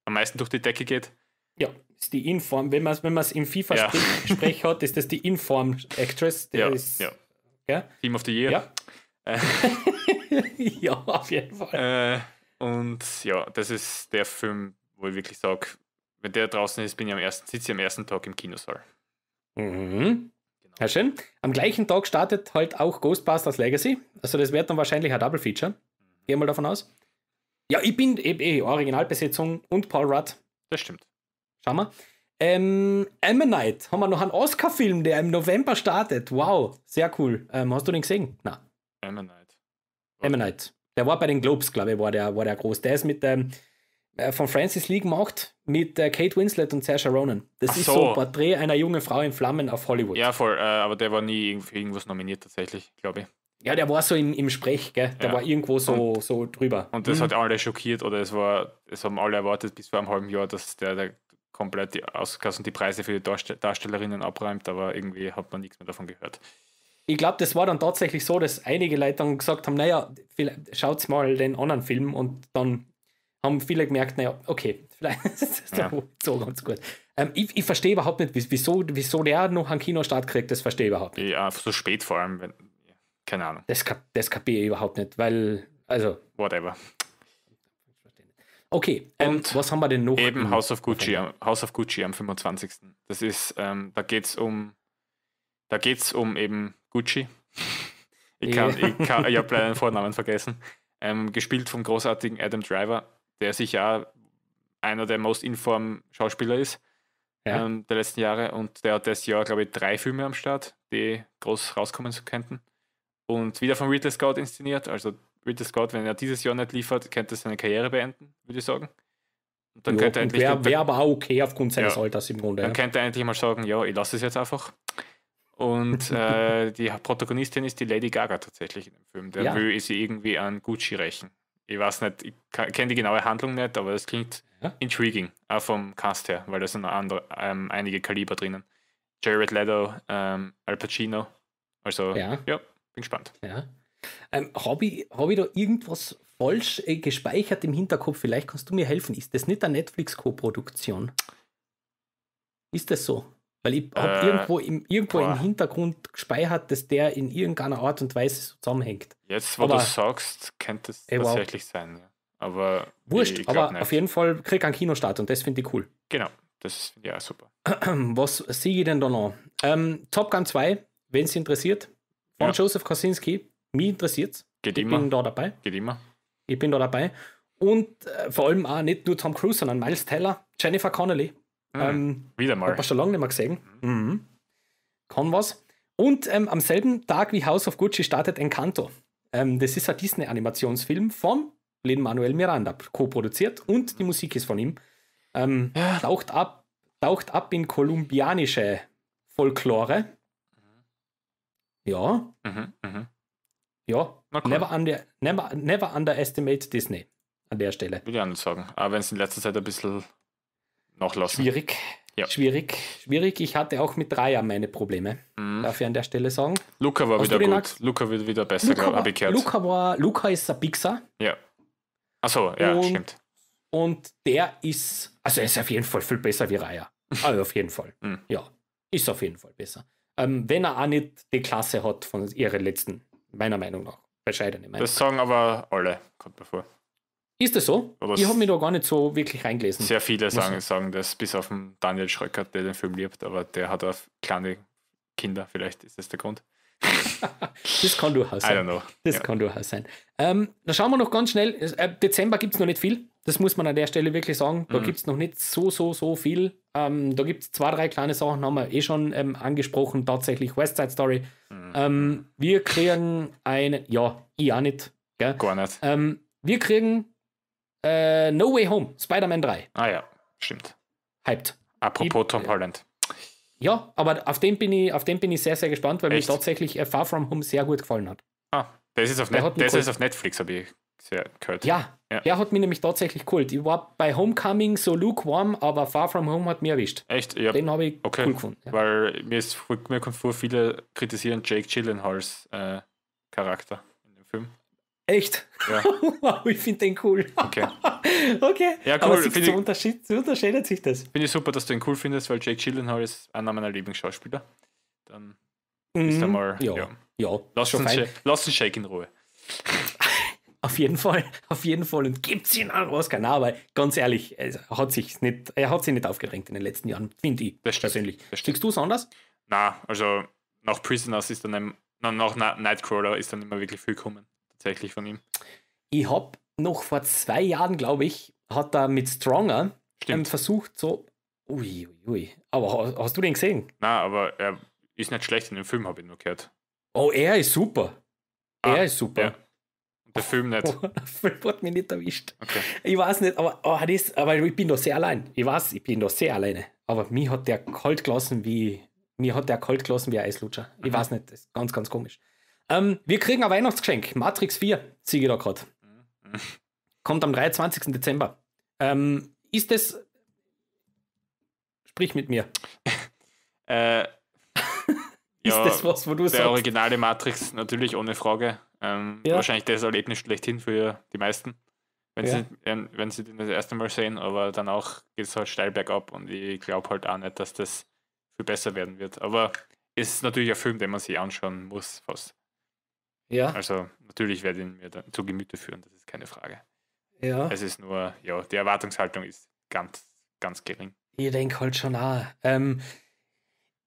am meisten durch die Decke geht. Ja, ist die Inform, wenn man es wenn im FIFA-Sprech ja. hat, ist das die Inform-Actress. [LAUGHS] Ja, ist, ja. ja. Team of the Year. Ja. Äh. [LAUGHS] ja, auf jeden Fall. Äh, und ja, das ist der Film, wo ich wirklich sage, wenn der draußen ist, bin ich am ersten, sitze ich am ersten Tag im Kinosaal. Mhm. Genau. Ja, schön. Am gleichen Tag startet halt auch Ghostbusters Legacy. Also das wird dann wahrscheinlich ein Double Feature. Mhm. Gehe mal davon aus. Ja, ich bin eben eh Originalbesetzung und Paul Rudd. Das stimmt. Schauen wir. Ähm, Ammonite haben wir noch einen Oscar-Film, der im November startet. Wow, sehr cool. Ähm, hast du den gesehen? Nein. Ammonite. Ammonite. Der war bei den Globes, glaube ich, war der, war der groß. Der ist mit ähm, äh, von Francis Lee gemacht mit äh, Kate Winslet und Sasha Ronan. Das Ach ist so. so ein Porträt einer jungen Frau in Flammen auf Hollywood. Ja, voll, äh, aber der war nie für irgendwas nominiert tatsächlich, glaube ich. Ja, der war so im, im Sprech, gell? Der ja. war irgendwo so, und, so drüber. Und das mhm. hat alle schockiert oder es war, es haben alle erwartet bis vor einem halben Jahr, dass der, der komplett die Oscars die Preise für die Darstellerinnen abräumt, aber irgendwie hat man nichts mehr davon gehört ich glaube, das war dann tatsächlich so, dass einige Leute dann gesagt haben, naja, schaut mal den anderen Film und dann haben viele gemerkt, naja, okay, [LAUGHS] vielleicht ist das ja. so ganz gut. Ähm, ich, ich verstehe überhaupt nicht, wieso, wieso der noch einen Kinostart kriegt, das verstehe ich überhaupt nicht. Ja, so spät vor allem, wenn, keine Ahnung. Das, das kapiere ich überhaupt nicht, weil, also. Whatever. Okay, ähm, und was haben wir denn noch? Eben House of Gucci, am, House of Gucci am 25. Das ist, ähm, da geht es um, da geht es um eben Gucci. [LAUGHS] Ich, kann, ich, kann, ich habe leider den Vornamen vergessen. Ähm, gespielt vom großartigen Adam Driver, der sich ja einer der most inform Schauspieler ist ja. ähm, der letzten Jahre. Und der hat das Jahr, glaube ich, drei Filme am Start, die groß rauskommen könnten. Und wieder von Ridley Scott inszeniert. Also Ridley Scott, wenn er dieses Jahr nicht liefert, könnte er seine Karriere beenden, würde ich sagen. Und dann ja, könnte er endlich. Wäre wär aber auch okay aufgrund seines ja, Alters im Grunde. Dann ja. könnte er endlich mal sagen, ja, ich lasse es jetzt einfach. Und [LAUGHS] äh, die Protagonistin ist die Lady Gaga tatsächlich in dem Film. Der ja. will sie irgendwie an Gucci rächen. Ich weiß nicht, ich kenne die genaue Handlung nicht, aber das klingt ja. intriguing, auch vom Cast her, weil da sind andere, ähm, einige Kaliber drinnen. Jared Leto, ähm, Al Pacino. Also, ja, ja bin gespannt. Ja. Ähm, Habe ich, hab ich da irgendwas falsch äh, gespeichert im Hinterkopf? Vielleicht kannst du mir helfen. Ist das nicht eine Netflix-Koproduktion? Ist das so? Weil ich habe äh, irgendwo, im, irgendwo im Hintergrund gespeichert, dass der in irgendeiner Art und Weise zusammenhängt. Jetzt, wo aber, du sagst, könnte es tatsächlich wow. sein. Ja. Aber Wurscht, aber nicht. auf jeden Fall kriege ich einen Kinostart und das finde ich cool. Genau, das finde ich auch super. [CLEARS THROAT] Was sehe ich denn da noch? Ähm, Top Gun 2, wenn es interessiert, von ja. Joseph Kosinski, mich interessiert's. Geht ich immer. bin da dabei. Geht immer. Ich bin da dabei. Und äh, vor allem auch nicht nur Tom Cruise, sondern Miles Teller, Jennifer Connolly, Ah, ähm, Wieder mal. Hat man schon lange nicht mehr gesehen. Mhm. Kann was. Und ähm, am selben Tag wie House of Gucci startet Encanto. Ähm, das ist ein Disney-Animationsfilm von Lin Manuel Miranda, co-produziert und die Musik ist von ihm. Ähm, ja. taucht, ab, taucht ab in kolumbianische Folklore. Ja. Mhm, mh. Ja. Never, under, never, never underestimate Disney an der Stelle. Würde ich auch nicht sagen. Aber wenn es in letzter Zeit ein bisschen noch lassen. Schwierig. Ja. Schwierig, schwierig. Ich hatte auch mit Dreier meine Probleme. Mhm. Darf ich an der Stelle sagen. Luca war Hast wieder gut. Axt? Luca wird wieder besser, glaube ich. Luca war, Luca ist ein Pixar. Ja. Achso, ja, und, stimmt. Und der ist, also er ist auf jeden Fall viel besser wie Raya. also [LAUGHS] auf jeden Fall. Mhm. Ja. Ist auf jeden Fall besser. Ähm, wenn er auch nicht die Klasse hat von ihren letzten, meiner Meinung nach. Bescheidene Meinung. Das sagen aber alle, kommt mir vor. Ist das so? Oder ich habe mich da gar nicht so wirklich reingelesen. Sehr viele sagen, sagen das, bis auf den Daniel Schröckert, der den Film liebt, aber der hat auch kleine Kinder, vielleicht ist das der Grund. [LAUGHS] das kann durchaus sein. I don't know. Das ja. kann durchaus sein. Ähm, dann schauen wir noch ganz schnell. Äh, Dezember gibt es noch nicht viel. Das muss man an der Stelle wirklich sagen. Da mhm. gibt es noch nicht so, so, so viel. Ähm, da gibt es zwei, drei kleine Sachen, haben wir eh schon ähm, angesprochen. Tatsächlich West Side Story. Mhm. Ähm, wir kriegen einen, ja, ich auch nicht. Gell? Gar nicht. Ähm, wir kriegen äh, no Way Home, Spider-Man 3. Ah ja, stimmt. Hyped. Apropos ich, Tom Holland. Ja, aber auf den bin ich, auf den bin ich sehr, sehr gespannt, weil Echt? mir tatsächlich äh, Far From Home sehr gut gefallen hat. Ah, das ist auf, Net das ist auf Netflix, habe ich sehr gehört. Ja, ja, der hat mich nämlich tatsächlich geholt. Ich war bei Homecoming so lukewarm, aber Far From Home hat mich erwischt. Echt? Ja. Den habe ich okay. cool gefunden. Ja. Weil mir, ist, mir kommt vor, viele kritisieren Jake Gyllenhaals äh, Charakter in dem Film. Echt? Ja. [LAUGHS] wow, ich finde den cool. Okay. [LAUGHS] okay. Ja, cool. Aber siehst du, Unterschied, unterscheidet sich das. Finde ich super, dass du ihn cool findest, weil Jake Gyllenhaal ist einer meiner Lieblingsschauspieler. Dann mhm. ist er mal. Ja. ja. ja. Lass, uns lass uns Shake in Ruhe. [LAUGHS] auf jeden Fall, auf jeden Fall und gibt's ihn auch Oscar. Na, aber ganz ehrlich, er hat sich nicht, er hat sich nicht aufgedrängt in den letzten Jahren, finde ich das persönlich. Das du es anders? Nein, also nach Prisoners ist dann, nach Nightcrawler ist dann immer wirklich viel gekommen tatsächlich von ihm. Ich habe noch vor zwei Jahren, glaube ich, hat er mit Stronger ähm, versucht, so. Ui, ui, ui. Aber hast du den gesehen? Na, aber er ist nicht schlecht in dem Film, habe ich nur gehört. Oh, er ist super. Ah, er ist super. Ja. Der Film nicht. Oh, [LAUGHS] der Film hat mich nicht erwischt. Okay. Ich weiß nicht, aber, oh, das, aber ich bin doch sehr allein. Ich weiß, ich bin doch sehr alleine. Aber mir hat der kalt gelassen wie. Mir hat der kalt gelassen wie ein Eislutscher. Ich mhm. weiß nicht, das ist ganz, ganz komisch. Ähm, wir kriegen ein Weihnachtsgeschenk. Matrix 4, siege da gerade. Mhm. Kommt am 23. Dezember. Ähm, ist das. Sprich mit mir. [LAUGHS] äh, [LAUGHS] ist ja, das was, wo du der sagst? Der originale Matrix, natürlich ohne Frage. Ähm, ja. Wahrscheinlich das Erlebnis schlechthin für die meisten, wenn, ja. sie, wenn, sie den das erste Mal sehen, aber danach geht es halt steil bergab und ich glaube halt auch nicht, dass das viel besser werden wird. Aber es ist natürlich ein Film, den man sich anschauen muss, fast. Ja. Also natürlich werde ich ihn mir zu Gemüte führen, das ist keine Frage. Ja. Es ist nur, ja, die Erwartungshaltung ist ganz, ganz gering. Ich denke halt schon auch. Ähm,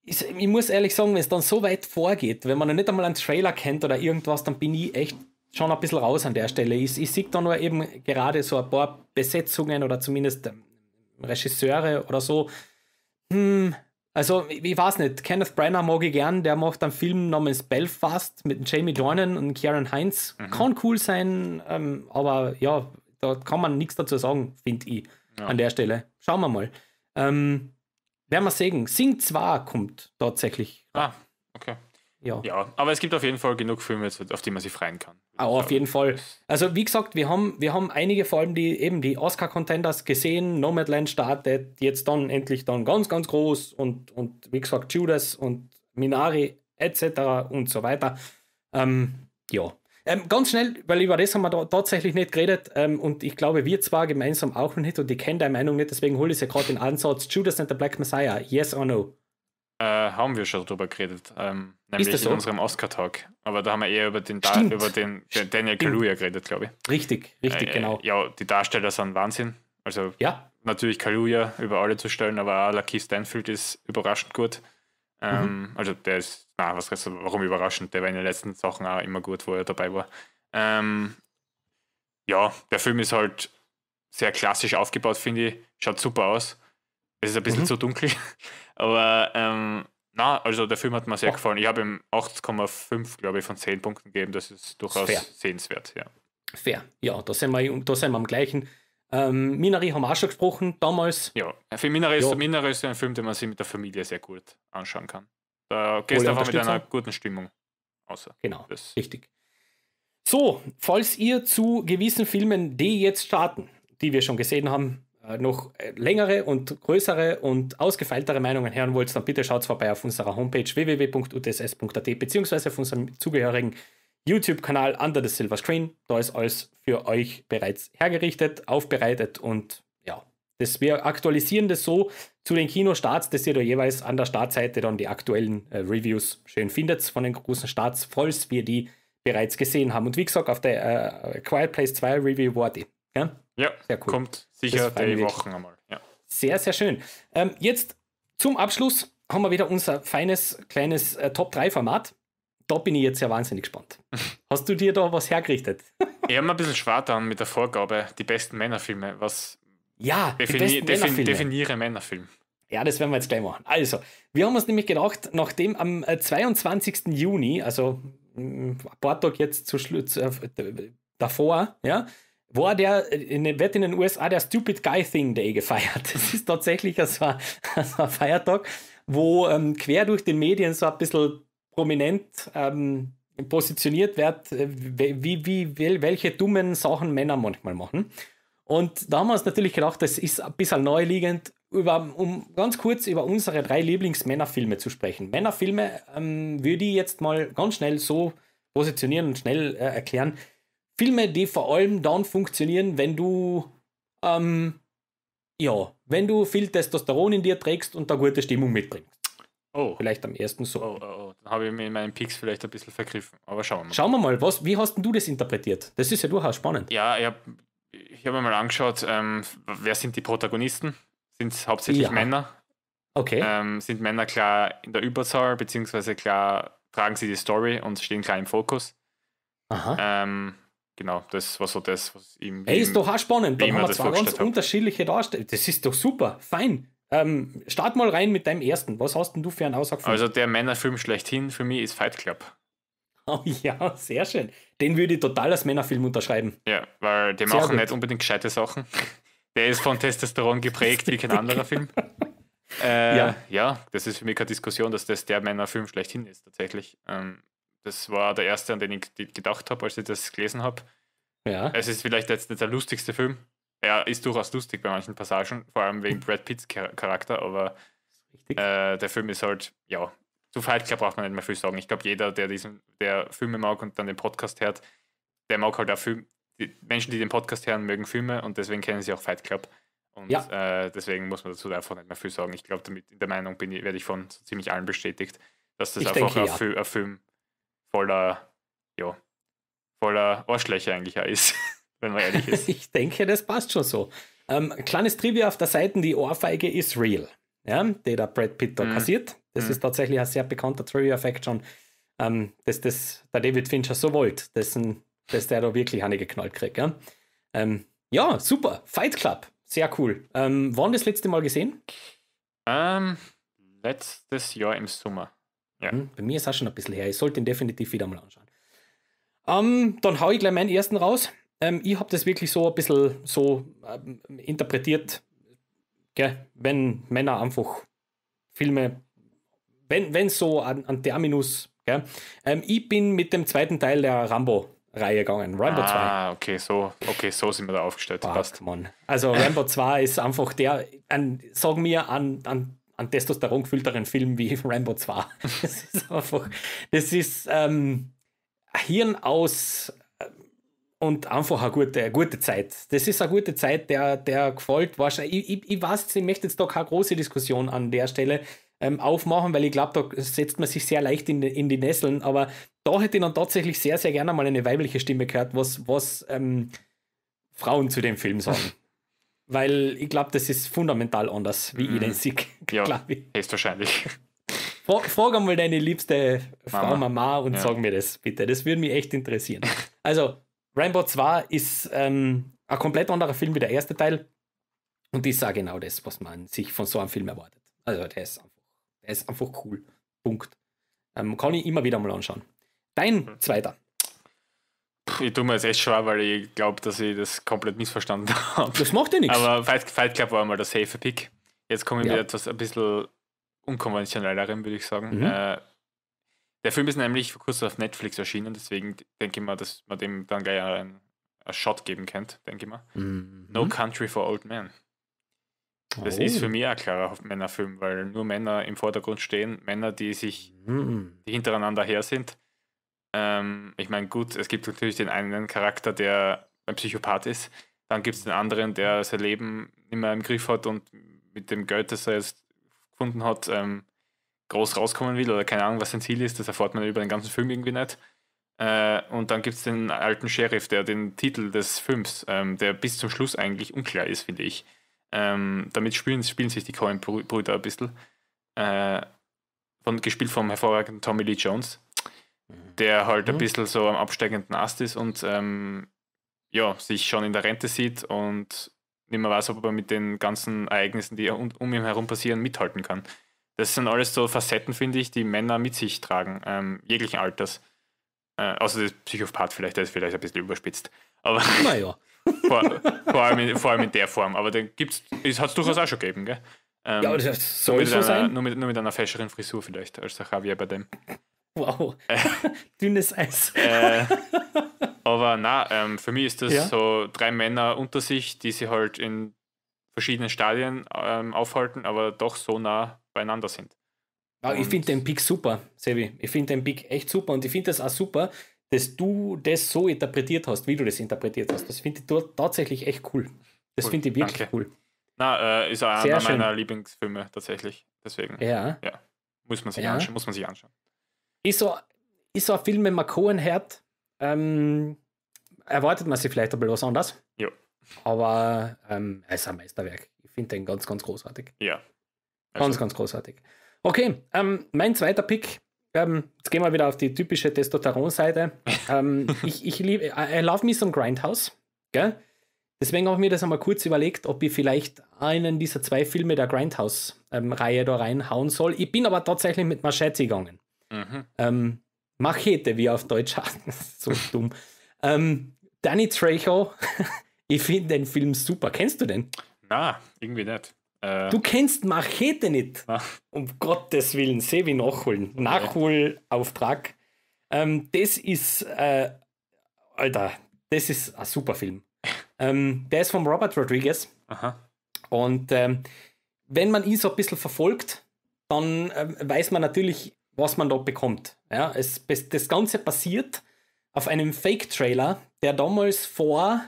ich, ich, muss ehrlich sagen, wenn es dann so weit vorgeht, wenn man noch nicht einmal einen Trailer kennt oder irgendwas, dann bin ich echt schon ein bisschen raus an der Stelle. Ich, ich sehe da nur eben gerade so ein paar Besetzungen oder zumindest ähm, Regisseure oder so. Hm, also, ich, ich weiß nicht, Kenneth Branagh mag ich gern, der macht einen Film namens Belfast mit Jamie Dornan und Karen Heinz. Mhm. Kann cool sein, ähm, aber ja, da kann man nichts dazu sagen, finde ich, ja. an der Stelle. Schauen wir mal. Ähm, werden wir sehen. Sing 2 kommt tatsächlich. Ah, okay. Ja. ja, aber es gibt auf jeden Fall genug Filme, auf die man sich freien kann. Auch auf jeden Fall. Also wie gesagt, wir haben, wir haben einige vor allem die eben die Oscar-Contenders gesehen. Nomadland startet jetzt dann endlich dann ganz, ganz groß und, und wie gesagt Judas und Minari etc. und so weiter. Ähm, ja. Ähm, ganz schnell, weil über das haben wir da tatsächlich nicht geredet ähm, und ich glaube, wir zwar gemeinsam auch noch nicht und ich kenne deine Meinung nicht, deswegen hole ich sie gerade den Ansatz. Judas and the Black Messiah, yes or no? äh, haben wir schon drüber geredet. Ähm, nämlich so? in unserem Oscar-Talk. Aber da haben wir eher über den, Stimmt. über den Daniel Kaluuya geredet, glaube ich. Richtig, richtig, äh, genau. Ja, die Darsteller sind Wahnsinn. Also ja. natürlich Kaluuya über alle zu stellen, aber auch Lucky Stanfield ist überraschend gut. Ähm, mhm. Also der ist, na, was heißt, warum überraschend? Der war in den letzten Sachen auch immer gut, wo er dabei war. Ähm, ja, der Film ist halt sehr klassisch aufgebaut, finde ich. Schaut super aus. Es ist ein bisschen mhm. zu dunkel. [LAUGHS] Aber ähm, na, also der Film hat mir sehr oh. gefallen. Ich habe ihm 8,5, glaube ich, von 10 Punkten gegeben. Das ist durchaus Fair. sehenswert, ja. Fair, ja, da sind wir, da sind wir am gleichen. Ähm, Minari haben wir auch schon gesprochen damals. Ja, für Minari ist, Minari ist ein Film, den man sich mit der Familie sehr gut anschauen kann. Da gehst du einfach mit einer guten Stimmung. Außer genau, das. richtig. So, falls ihr zu gewissen Filmen, die jetzt starten, die wir schon gesehen haben, äh, noch äh, längere und größere und ausgefeiltere Meinungen hören wollt, dann bitte schaut vorbei auf unserer Homepage www.utss.at bzw. auf unserem zugehörigen YouTube-Kanal Under the Silver Screen. Da ist alles für euch bereits hergerichtet, aufbereitet und ja, das, wir aktualisieren das so zu den Kinostarts, dass ihr da jeweils an der Startseite dann die aktuellen äh, Reviews schön findet von den großen Starts, falls wir die bereits gesehen haben. Und wie gesagt, auf der äh, Quiet Place 2 Review war die. Ja? Ja, sehr cool. Kommt sicher drei Wochen wirklich. einmal. Ja. Sehr, sehr schön. Ähm, jetzt zum Abschluss haben wir wieder unser feines kleines äh, Top 3 Format. Da bin ich jetzt ja wahnsinnig gespannt. [LAUGHS] Hast du dir da was hergerichtet? ich habe mir ein bisschen schwer an mit der Vorgabe, die besten Männerfilme. Was ja, defini defin Männerfilme. definiere Männerfilm. Ja, das werden wir jetzt gleich machen. Also, wir haben uns nämlich gedacht, nachdem am 22. Äh, Juni, also mm, ein paar Tage jetzt zu Schluss, äh, davor, ja, war der, äh, wird in den USA der Stupid Guy Thing Day gefeiert. [LAUGHS] Das ist tatsächlich das [LAUGHS] ein Feiertag, wo ähm, quer durch den Medien so ein bisschen prominent ähm, positioniert wird, äh, wie, wie, welche dummen Sachen Männer manchmal machen. Und da haben wir uns natürlich gedacht, das ist ein bisschen neuliegend, über, um ganz kurz über unsere drei Lieblings-Männerfilme zu sprechen. Männerfilme ähm, würde ich jetzt mal ganz schnell so positionieren und schnell äh, erklären. Filme, die vor allem dann funktionieren, wenn du, ähm, ja, wenn du viel Testosteron in dir trägst und da gute Stimmung mitbringst. Oh. Vielleicht am ersten so. Oh, oh, oh. Dann habe ich mir in meinen Picks vielleicht ein bisschen vergriffen. Aber schauen wir mal. Schauen wir mal, was, wie hast du das interpretiert? Das ist ja durchaus spannend. Ja, ich habe ich hab mir mal angeschaut, ähm, wer sind die Protagonisten? Sind es hauptsächlich ja. Männer? Okay. Ähm, sind Männer klar in der Überzahl, beziehungsweise klar tragen sie die Story und stehen klar im Fokus? Aha. Ähm, genau, das war so das, was ihm. Hey, ist doch auch spannend. Dann haben wir zwei ganz unterschiedliche Darstellungen. Das ist doch super, fein. Ähm, start mal rein mit deinem ersten. Was hast denn du für einen Aussage? Also, der Männerfilm schlechthin für mich ist Fight Club. [LAUGHS] Oh ja, sehr schön. Den würde ich total als Männerfilm unterschreiben. Ja, weil die sehr machen gut. nicht unbedingt gescheite Sachen. [LAUGHS] Der ist von Testosteron geprägt wie kein anderer Film. [LAUGHS] Äh, ja. ja. das ist für mich keine Diskussion, dass das der Männerfilm schlechthin ist, tatsächlich. Ähm, das war der erste, an den ich gedacht habe, als ich das gelesen habe. Ja. Es ist vielleicht jetzt nicht der lustigste Film. Er ist durchaus lustig bei manchen Passagen, vor allem wegen mhm. Brad Pitts Charakter, aber äh, der Film ist halt, ja, zu Fight Club braucht man nicht mehr viel sagen. Ich glaube, jeder, der diesen, der Filme mag und dann den Podcast hört, der mag halt auch Filme. Die Menschen, die den Podcast hören, mögen Filme und deswegen kennen sie auch Fight Club. Und ja. äh, deswegen muss man dazu einfach nicht mehr viel sagen. Ich glaube, damit in der Meinung bin ich, werde ich von so ziemlich allen bestätigt, dass das ich einfach denke, ein, ja. Film voller, ja, voller Arschlöcher eigentlich auch ist, [LAUGHS] wenn man ehrlich ist. ich denke, das passt schon so. Ähm, kleines Trivia auf der Seite, die Ohrfeige ist real, ja, die der Brad Pitt da mhm. kassiert. Das mhm. ist tatsächlich ein sehr bekannter Trivia-Fact schon, ähm, dass das der David Fincher so wollte, dessen, dass der da wirklich eine geknallt kriegt. Ja? Ähm, ja, super. Fight Club, sehr cool. Ähm, wann das letzte Mal gesehen? Ähm, letztes Jahr im Sommer. Ja. Hm? bei mir ist das schon ein bisschen her. Ich sollte ihn definitiv wieder mal anschauen. Ähm, dann haue ich gleich meinen ersten raus. Ähm, ich habe das wirklich so ein bisschen so ähm, interpretiert, gell? wenn Männer einfach Filme, wenn, wenn so an, an Terminus. Gell? Ähm, ich bin mit dem zweiten Teil der Rambo Reihe gegangen. Rambo ah, 2. Ah, okay, so, okay, so sind wir da aufgestellt. Fuck, Passt. Mann. Also Rambo 2 ist einfach der, an, sag mir, an, an einen Testosteron gefüllteren Film wie [LAUGHS] Rambo 2. das ist einfach, das ist ähm, Hirn aus äh, und einfach eine gute, eine gute Zeit. Das ist eine gute Zeit, der, der gefällt wahrscheinlich. Ich, ich, weiß ich möchte jetzt da keine große Diskussion an der Stelle ähm, aufmachen, weil ich glaube, da setzt man sich sehr leicht in, in die Nesseln, aber da hätte ich dann tatsächlich sehr, sehr gerne mal eine weibliche Stimme gehört, was, was ähm, Frauen zu dem Film sagen. Weil ich glaube, das ist fundamental anders, wie mhm. ich den Sieg, [LAUGHS] ja, Ist wahrscheinlich. Frag, frag einmal deine liebste Frau Mama, Mama und ja. sag mir das bitte. Das würde mich echt interessieren. [LAUGHS] Also, Rainbow 2 ist ähm, ein komplett anderer Film wie der erste Teil. Und ich sage genau das, was man sich von so einem Film erwartet. Also, der ist einfach, der ist einfach cool. Punkt. Ähm, kann ich immer wieder mal anschauen. Dein mhm. zweiter ich tue mir jetzt echt schwer, weil ich glaube, dass ich das komplett missverstanden [LAUGHS] habe. Das macht ja nichts. Aber Fight, Fight Club war mal der safe Pick. Jetzt kommen wir ja. etwas ein bisschen unkonventionellerem, würde ich sagen. Mhm. Äh, der Film ist nämlich vor kurzem auf Netflix erschienen, deswegen denke ich mal, dass man dem dann gleich einen, einen Shot geben könnte, denke ich mal. Mhm. No Country for Old Men. Das oh. ist für oh. mich ein klarer Männerfilm, weil nur Männer im Vordergrund stehen, Männer, die sich mhm. die hintereinander her sind. Ähm, ich meine, gut, es gibt natürlich den einen Charakter, der ein Psychopath ist. Dann gibt es den anderen, der sein Leben immer im Griff hat und mit dem Geld, das er jetzt gefunden hat, ähm, groß rauskommen will oder keine Ahnung, was sein Ziel ist. Das erfährt man über den ganzen Film irgendwie nicht. Äh, und dann gibt es den alten Sheriff, der den Titel des Films, ähm, der bis zum Schluss eigentlich unklar ist, finde ich. Ähm, damit spielen, spielen sich die Coen-Brüder ein bisschen. Äh, von, gespielt vom hervorragenden Tommy Lee Jones, der halt mhm. ein bisschen so am absteigenden Ast ist und ähm, ja, sich schon in der Rente sieht und nicht mehr weiß, ob er mit den ganzen Ereignissen, die um, ihn herum passieren, mithalten kann. Das sind alles so Facetten, finde ich, die Männer mit sich tragen, ähm, jeglichen Alters. Äh, außer der Psychopath vielleicht, der ist vielleicht ein bisschen überspitzt. Aber [LAUGHS] naja. vor, vor, allem in, vor allem in der Form. Aber den gibt's, es hat es durchaus auch schon gegeben, gell? Ähm, ja, das soll nur mit so einer, sein. Nur mit, nur mit einer fescheren Frisur vielleicht, als der Javier bei dem. [LAUGHS] Wow. Äh, [LAUGHS] Dünnes Eis. Äh, aber na, ähm, für mich ist das ja? so drei Männer unter sich, die sich halt in verschiedenen Stadien ähm, aufhalten, aber doch so nah beieinander sind. Ja, ich finde den Pick super, Sevi. Ich finde den Pick echt super und ich finde das auch super, dass du das so interpretiert hast, wie du das interpretiert hast. Das finde ich tatsächlich echt cool. Das cool, finde ich wirklich danke. cool. Na, äh, ist auch Sehr einer schön. meiner Lieblingsfilme tatsächlich. Deswegen. Ja. ja. Muss man sich ja. anschauen. Muss man sich anschauen ist so, ist so ein Film, wenn man Cohen hört, ähm, erwartet man sich vielleicht ein bisschen was anderes. Ja. Aber ähm, es ist ein Meisterwerk. Ich finde den ganz, ganz großartig. Ja. Also. Ganz, ganz großartig. Okay, ähm, mein zweiter Pick. Ähm, jetzt gehen wir wieder auf die typische Testosteron-Seite. [LAUGHS] Ähm, ich ich liebe, I love me some Grindhouse. Gell? Deswegen habe ich mir das einmal kurz überlegt, ob ich vielleicht einen dieser zwei Filme der Grindhouse-Reihe da reinhauen soll. Ich bin aber tatsächlich mit Machete gegangen. Mhm. Ähm, Machete, wie auf Deutsch heißt. so [LAUGHS] dumm. Ähm, Danny Trejo, [LAUGHS] ich finde den Film super. Kennst du den? Na, irgendwie nicht. Äh, du kennst Machete nicht. Na. Um Gottes Willen, seh wie nachholen. Okay. Nachholauftrag. Ähm, das ist, äh, Alter, das ist ein super Film. ähm, der ist von Robert Rodriguez. Aha. Und ähm, wenn man ihn so ein bisschen verfolgt, dann ähm, weiß man natürlich, was man dort bekommt. Ja, es, das Ganze basiert auf einem Fake-Trailer, der damals vor.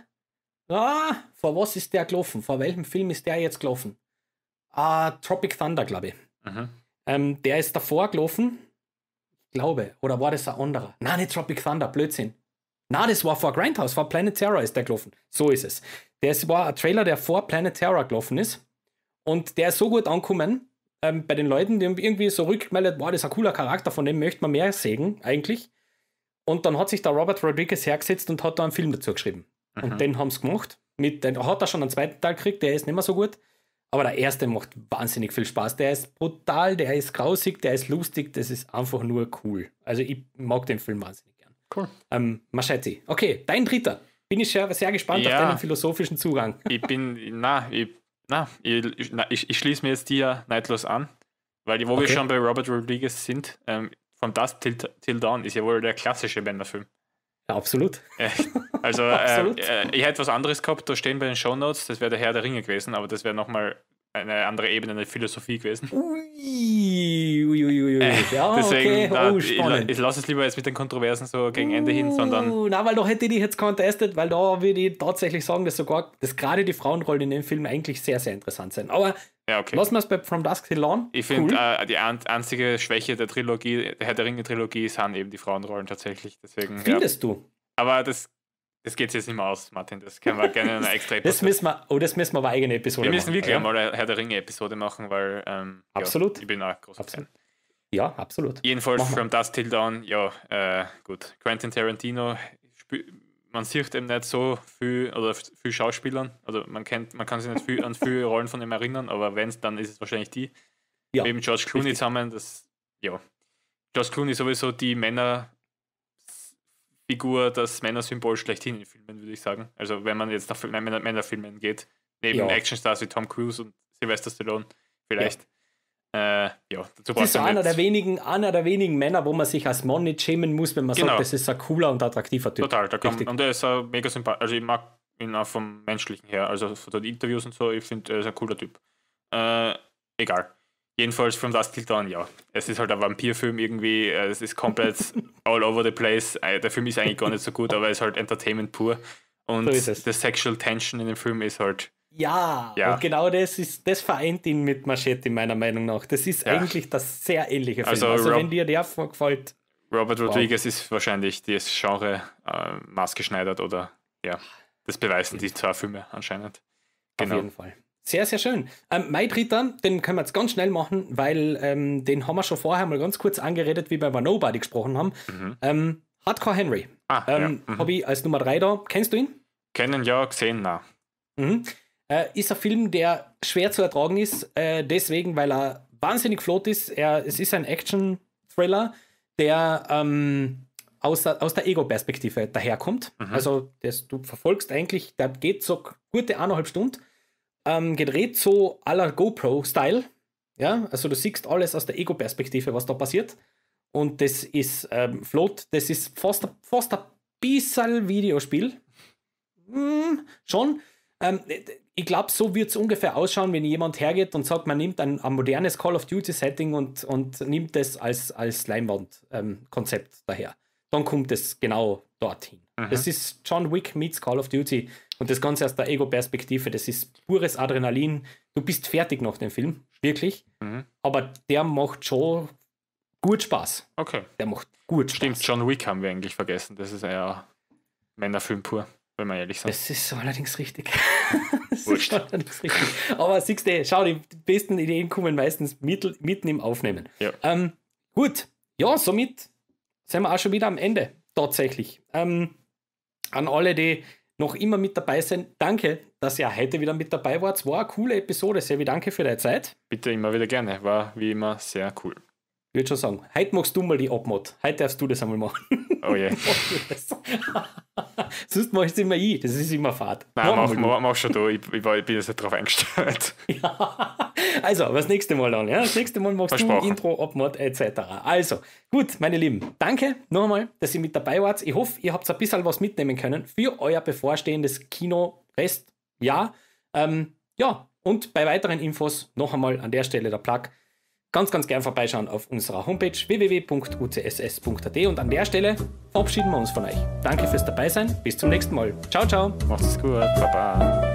Ah, vor was ist der gelaufen? Vor welchem Film ist der jetzt gelaufen? Ah, Tropic Thunder, glaube ich. Ähm, der ist davor gelaufen, glaube. Oder war das ein anderer? Nein, nicht Tropic Thunder, Blödsinn. Na, das war vor Grindhouse, vor Planet Terror ist der gelaufen. So ist es. Das war ein Trailer, der vor Planet Terror gelaufen ist. Und der ist so gut angekommen, ähm, bei den Leuten, die haben irgendwie so rückgemeldet, wow, das ist ein cooler Charakter, von dem möchte man mehr sehen, eigentlich. Und dann hat sich da Robert Rodriguez hergesetzt und hat da einen Film dazu geschrieben. Mhm. Und den haben sie gemacht. Mit, hat er schon einen zweiten Teil gekriegt, der ist nicht mehr so gut. Aber der erste macht wahnsinnig viel Spaß. Der ist brutal, der ist grausig, der ist lustig, das ist einfach nur cool. Also ich mag den Film wahnsinnig gern. Cool. Ähm, Machetti. Okay, dein dritter. Bin ich sehr, sehr gespannt ja. auf deinen philosophischen Zugang. Ich bin, na, ich na, ich, na, ich, ich schließe mir jetzt die ja neidlos an, weil die, wo okay. wir schon bei Robert Rodriguez sind, ähm, von Das Till, Till Dawn ist ja wohl der klassische bender Ja, absolut. Äh, [LAUGHS] also äh, absolut. Äh, ich hätte was anderes gehabt, da stehen bei den Show Notes, das wäre der Herr der Ringe gewesen, aber das wäre nochmal eine andere Ebene, eine Philosophie gewesen. Ui, ui, ui, ui. Äh, ja, deswegen, okay. Oh, da, ich, ich lasse es lieber jetzt mit den Kontroversen so gegen Ende hin, uh, sondern. Na, weil da hätte ich die jetzt contestet, weil da würde ich tatsächlich sagen, dass sogar, dass gerade die Frauenrollen in dem Film eigentlich sehr, sehr interessant sind. Aber ja, okay. lassen wir es bei From Dusk Till Dawn. Ich cool. finde, äh, die einzige Schwäche der Trilogie, der Herr der Ringe Trilogie, sind eben die Frauenrollen tatsächlich. Deswegen, Findest ja. du? Aber das das geht jetzt nicht mehr aus, Martin. Das können wir gerne in einer extra [LAUGHS] Episode. Das müssen wir, oh, das müssen wir aber eigene Episode machen. Wir müssen wirklich einmal eine Herr der Ringe-Episode machen, weil ähm, absolut. Ja, ich bin auch großer absolut. Fan. Ja, absolut. Jedenfalls machen From Dust Till Dawn, ja, äh, gut. Quentin Tarantino, man sieht eben nicht so viel oder viel Schauspielern. Also man kennt, man kann sich nicht viel, an viele [LAUGHS] Rollen von ihm erinnern, aber wenn es, dann ist es wahrscheinlich die. Ja, eben George Clooney richtig. zusammen, das, ja. George Clooney sowieso die Männer Figur das Männersymbol schlechthin in Filmen, würde ich sagen. Also wenn man jetzt nach Männer Männerfilmen geht, neben ja. Actionstars wie Tom Cruise und Sylvester Stallone vielleicht. Ja. Äh, ja dazu das ist einer der, wenigen, einer der wenigen Männer, wo man sich als Mann nicht schämen muss, wenn man genau. sagt, das ist ein cooler und attraktiver Typ. Total, da kann, und er ist ein mega sympathisch. Also ich mag ihn auch vom Menschlichen her, also von den Interviews und so, ich finde, er ist ein cooler Typ. Äh, egal. Jedenfalls From Dusk Till Dawn, ja. Es ist halt ein Vampirfilm irgendwie, äh, es ist komplett [LAUGHS] all over the place. Äh, der Film ist eigentlich gar nicht so gut, aber es ist halt Entertainment pur. Und so the Sexual Tension in dem Film ist halt. Ja, ja, und genau das ist, das vereint ihn mit Machete, meiner Meinung nach. Das ist ja. eigentlich das sehr ähnliche Film. Also, also Rob, wenn dir der gefällt. Robert Rodriguez wow. ist wahrscheinlich das Genre äh, maßgeschneidert oder ja. Das beweisen die zwei Filme anscheinend. Genau. Auf jeden Fall. Sehr, sehr schön. Ähm, mein dritter, den können wir jetzt ganz schnell machen, weil ähm, den haben wir schon vorher mal ganz kurz angeredet, wie wir über Nobody gesprochen haben. Mhm. Ähm, Hardcore Henry. Ah, ähm, ja. mhm. Habe ich als Nummer drei da. Kennst du ihn? Kennen ja, gesehen, na. Mhm. Äh, ist ein Film, der schwer zu ertragen ist, äh, deswegen, weil er wahnsinnig flott ist. Er, es ist ein Action-Thriller, der ähm, aus der, aus der Ego-Perspektive daherkommt. Mhm. Also das, du verfolgst eigentlich, da geht so gute eineinhalb Stunden ähm, gedreht so à la GoPro-Style. Ja, also du siehst alles aus der Ego-Perspektive, was da passiert. Und das ist ähm, flott, das ist fast, fast ein bisschen Videospiel. Hm, schon. Ähm, ich glaube, so wird es ungefähr ausschauen, wenn jemand hergeht und sagt, man nimmt ein, ein modernes Call of Duty-Setting und, und nimmt das als, als Leinwand-Konzept ähm, daher. Dann kommt es genau dorthin. Mhm. Das ist John Wick meets Call of Duty und das Ganze aus der Ego-Perspektive, das ist pures Adrenalin. Du bist fertig nach dem Film, wirklich. Mhm. Aber der macht schon gut Spaß. Okay. Der macht gut Spaß. Stimmt, John Wick haben wir eigentlich vergessen. Das ist ja Männerfilm pur, wenn man ehrlich sagt. Das ist allerdings richtig. [LAUGHS] das ist allerdings richtig. Aber siehst du, schau, die besten Ideen kommen meistens mittel, mitten im Aufnehmen. Ja. Ähm, gut, ja, somit sind wir auch schon wieder am Ende, tatsächlich. Ähm, an alle, die noch immer mit dabei sein. Danke, dass ihr heute wieder mit dabei wart. Es War eine coole Episode. Sevi, danke für deine Zeit. Bitte immer wieder gerne. War wie immer sehr cool. Ich Würde schon sagen, heute machst du mal die Abmod. Heute darfst du das einmal machen. Oh je. Yeah. [LAUGHS] [LAUGHS] Sonst machst du immer ich. Das ist immer Fahrt. Nein, mach, mach, mach, schon du. Ich, ich, ich bin jetzt nicht drauf eingestellt. [LAUGHS] ja. Also, was nächste Mal dann. Ja? Das nächste Mal machst Versprochen. du Intro, Abmod etc. Also, gut, meine Lieben. Danke nochmal, dass ihr mit dabei wart. Ich hoffe, ihr habt ein bisschen was mitnehmen können für euer bevorstehendes kino restjahr Ähm, ja, und bei weiteren Infos noch einmal an der Stelle der Plug ganz, ganz gern vorbeischauen auf unserer Homepage www.ucss.at und an der Stelle verabschieden wir uns von euch. Danke fürs Dabeisein, bis zum nächsten Mal. Ciao, ciao. Macht's gut, baba.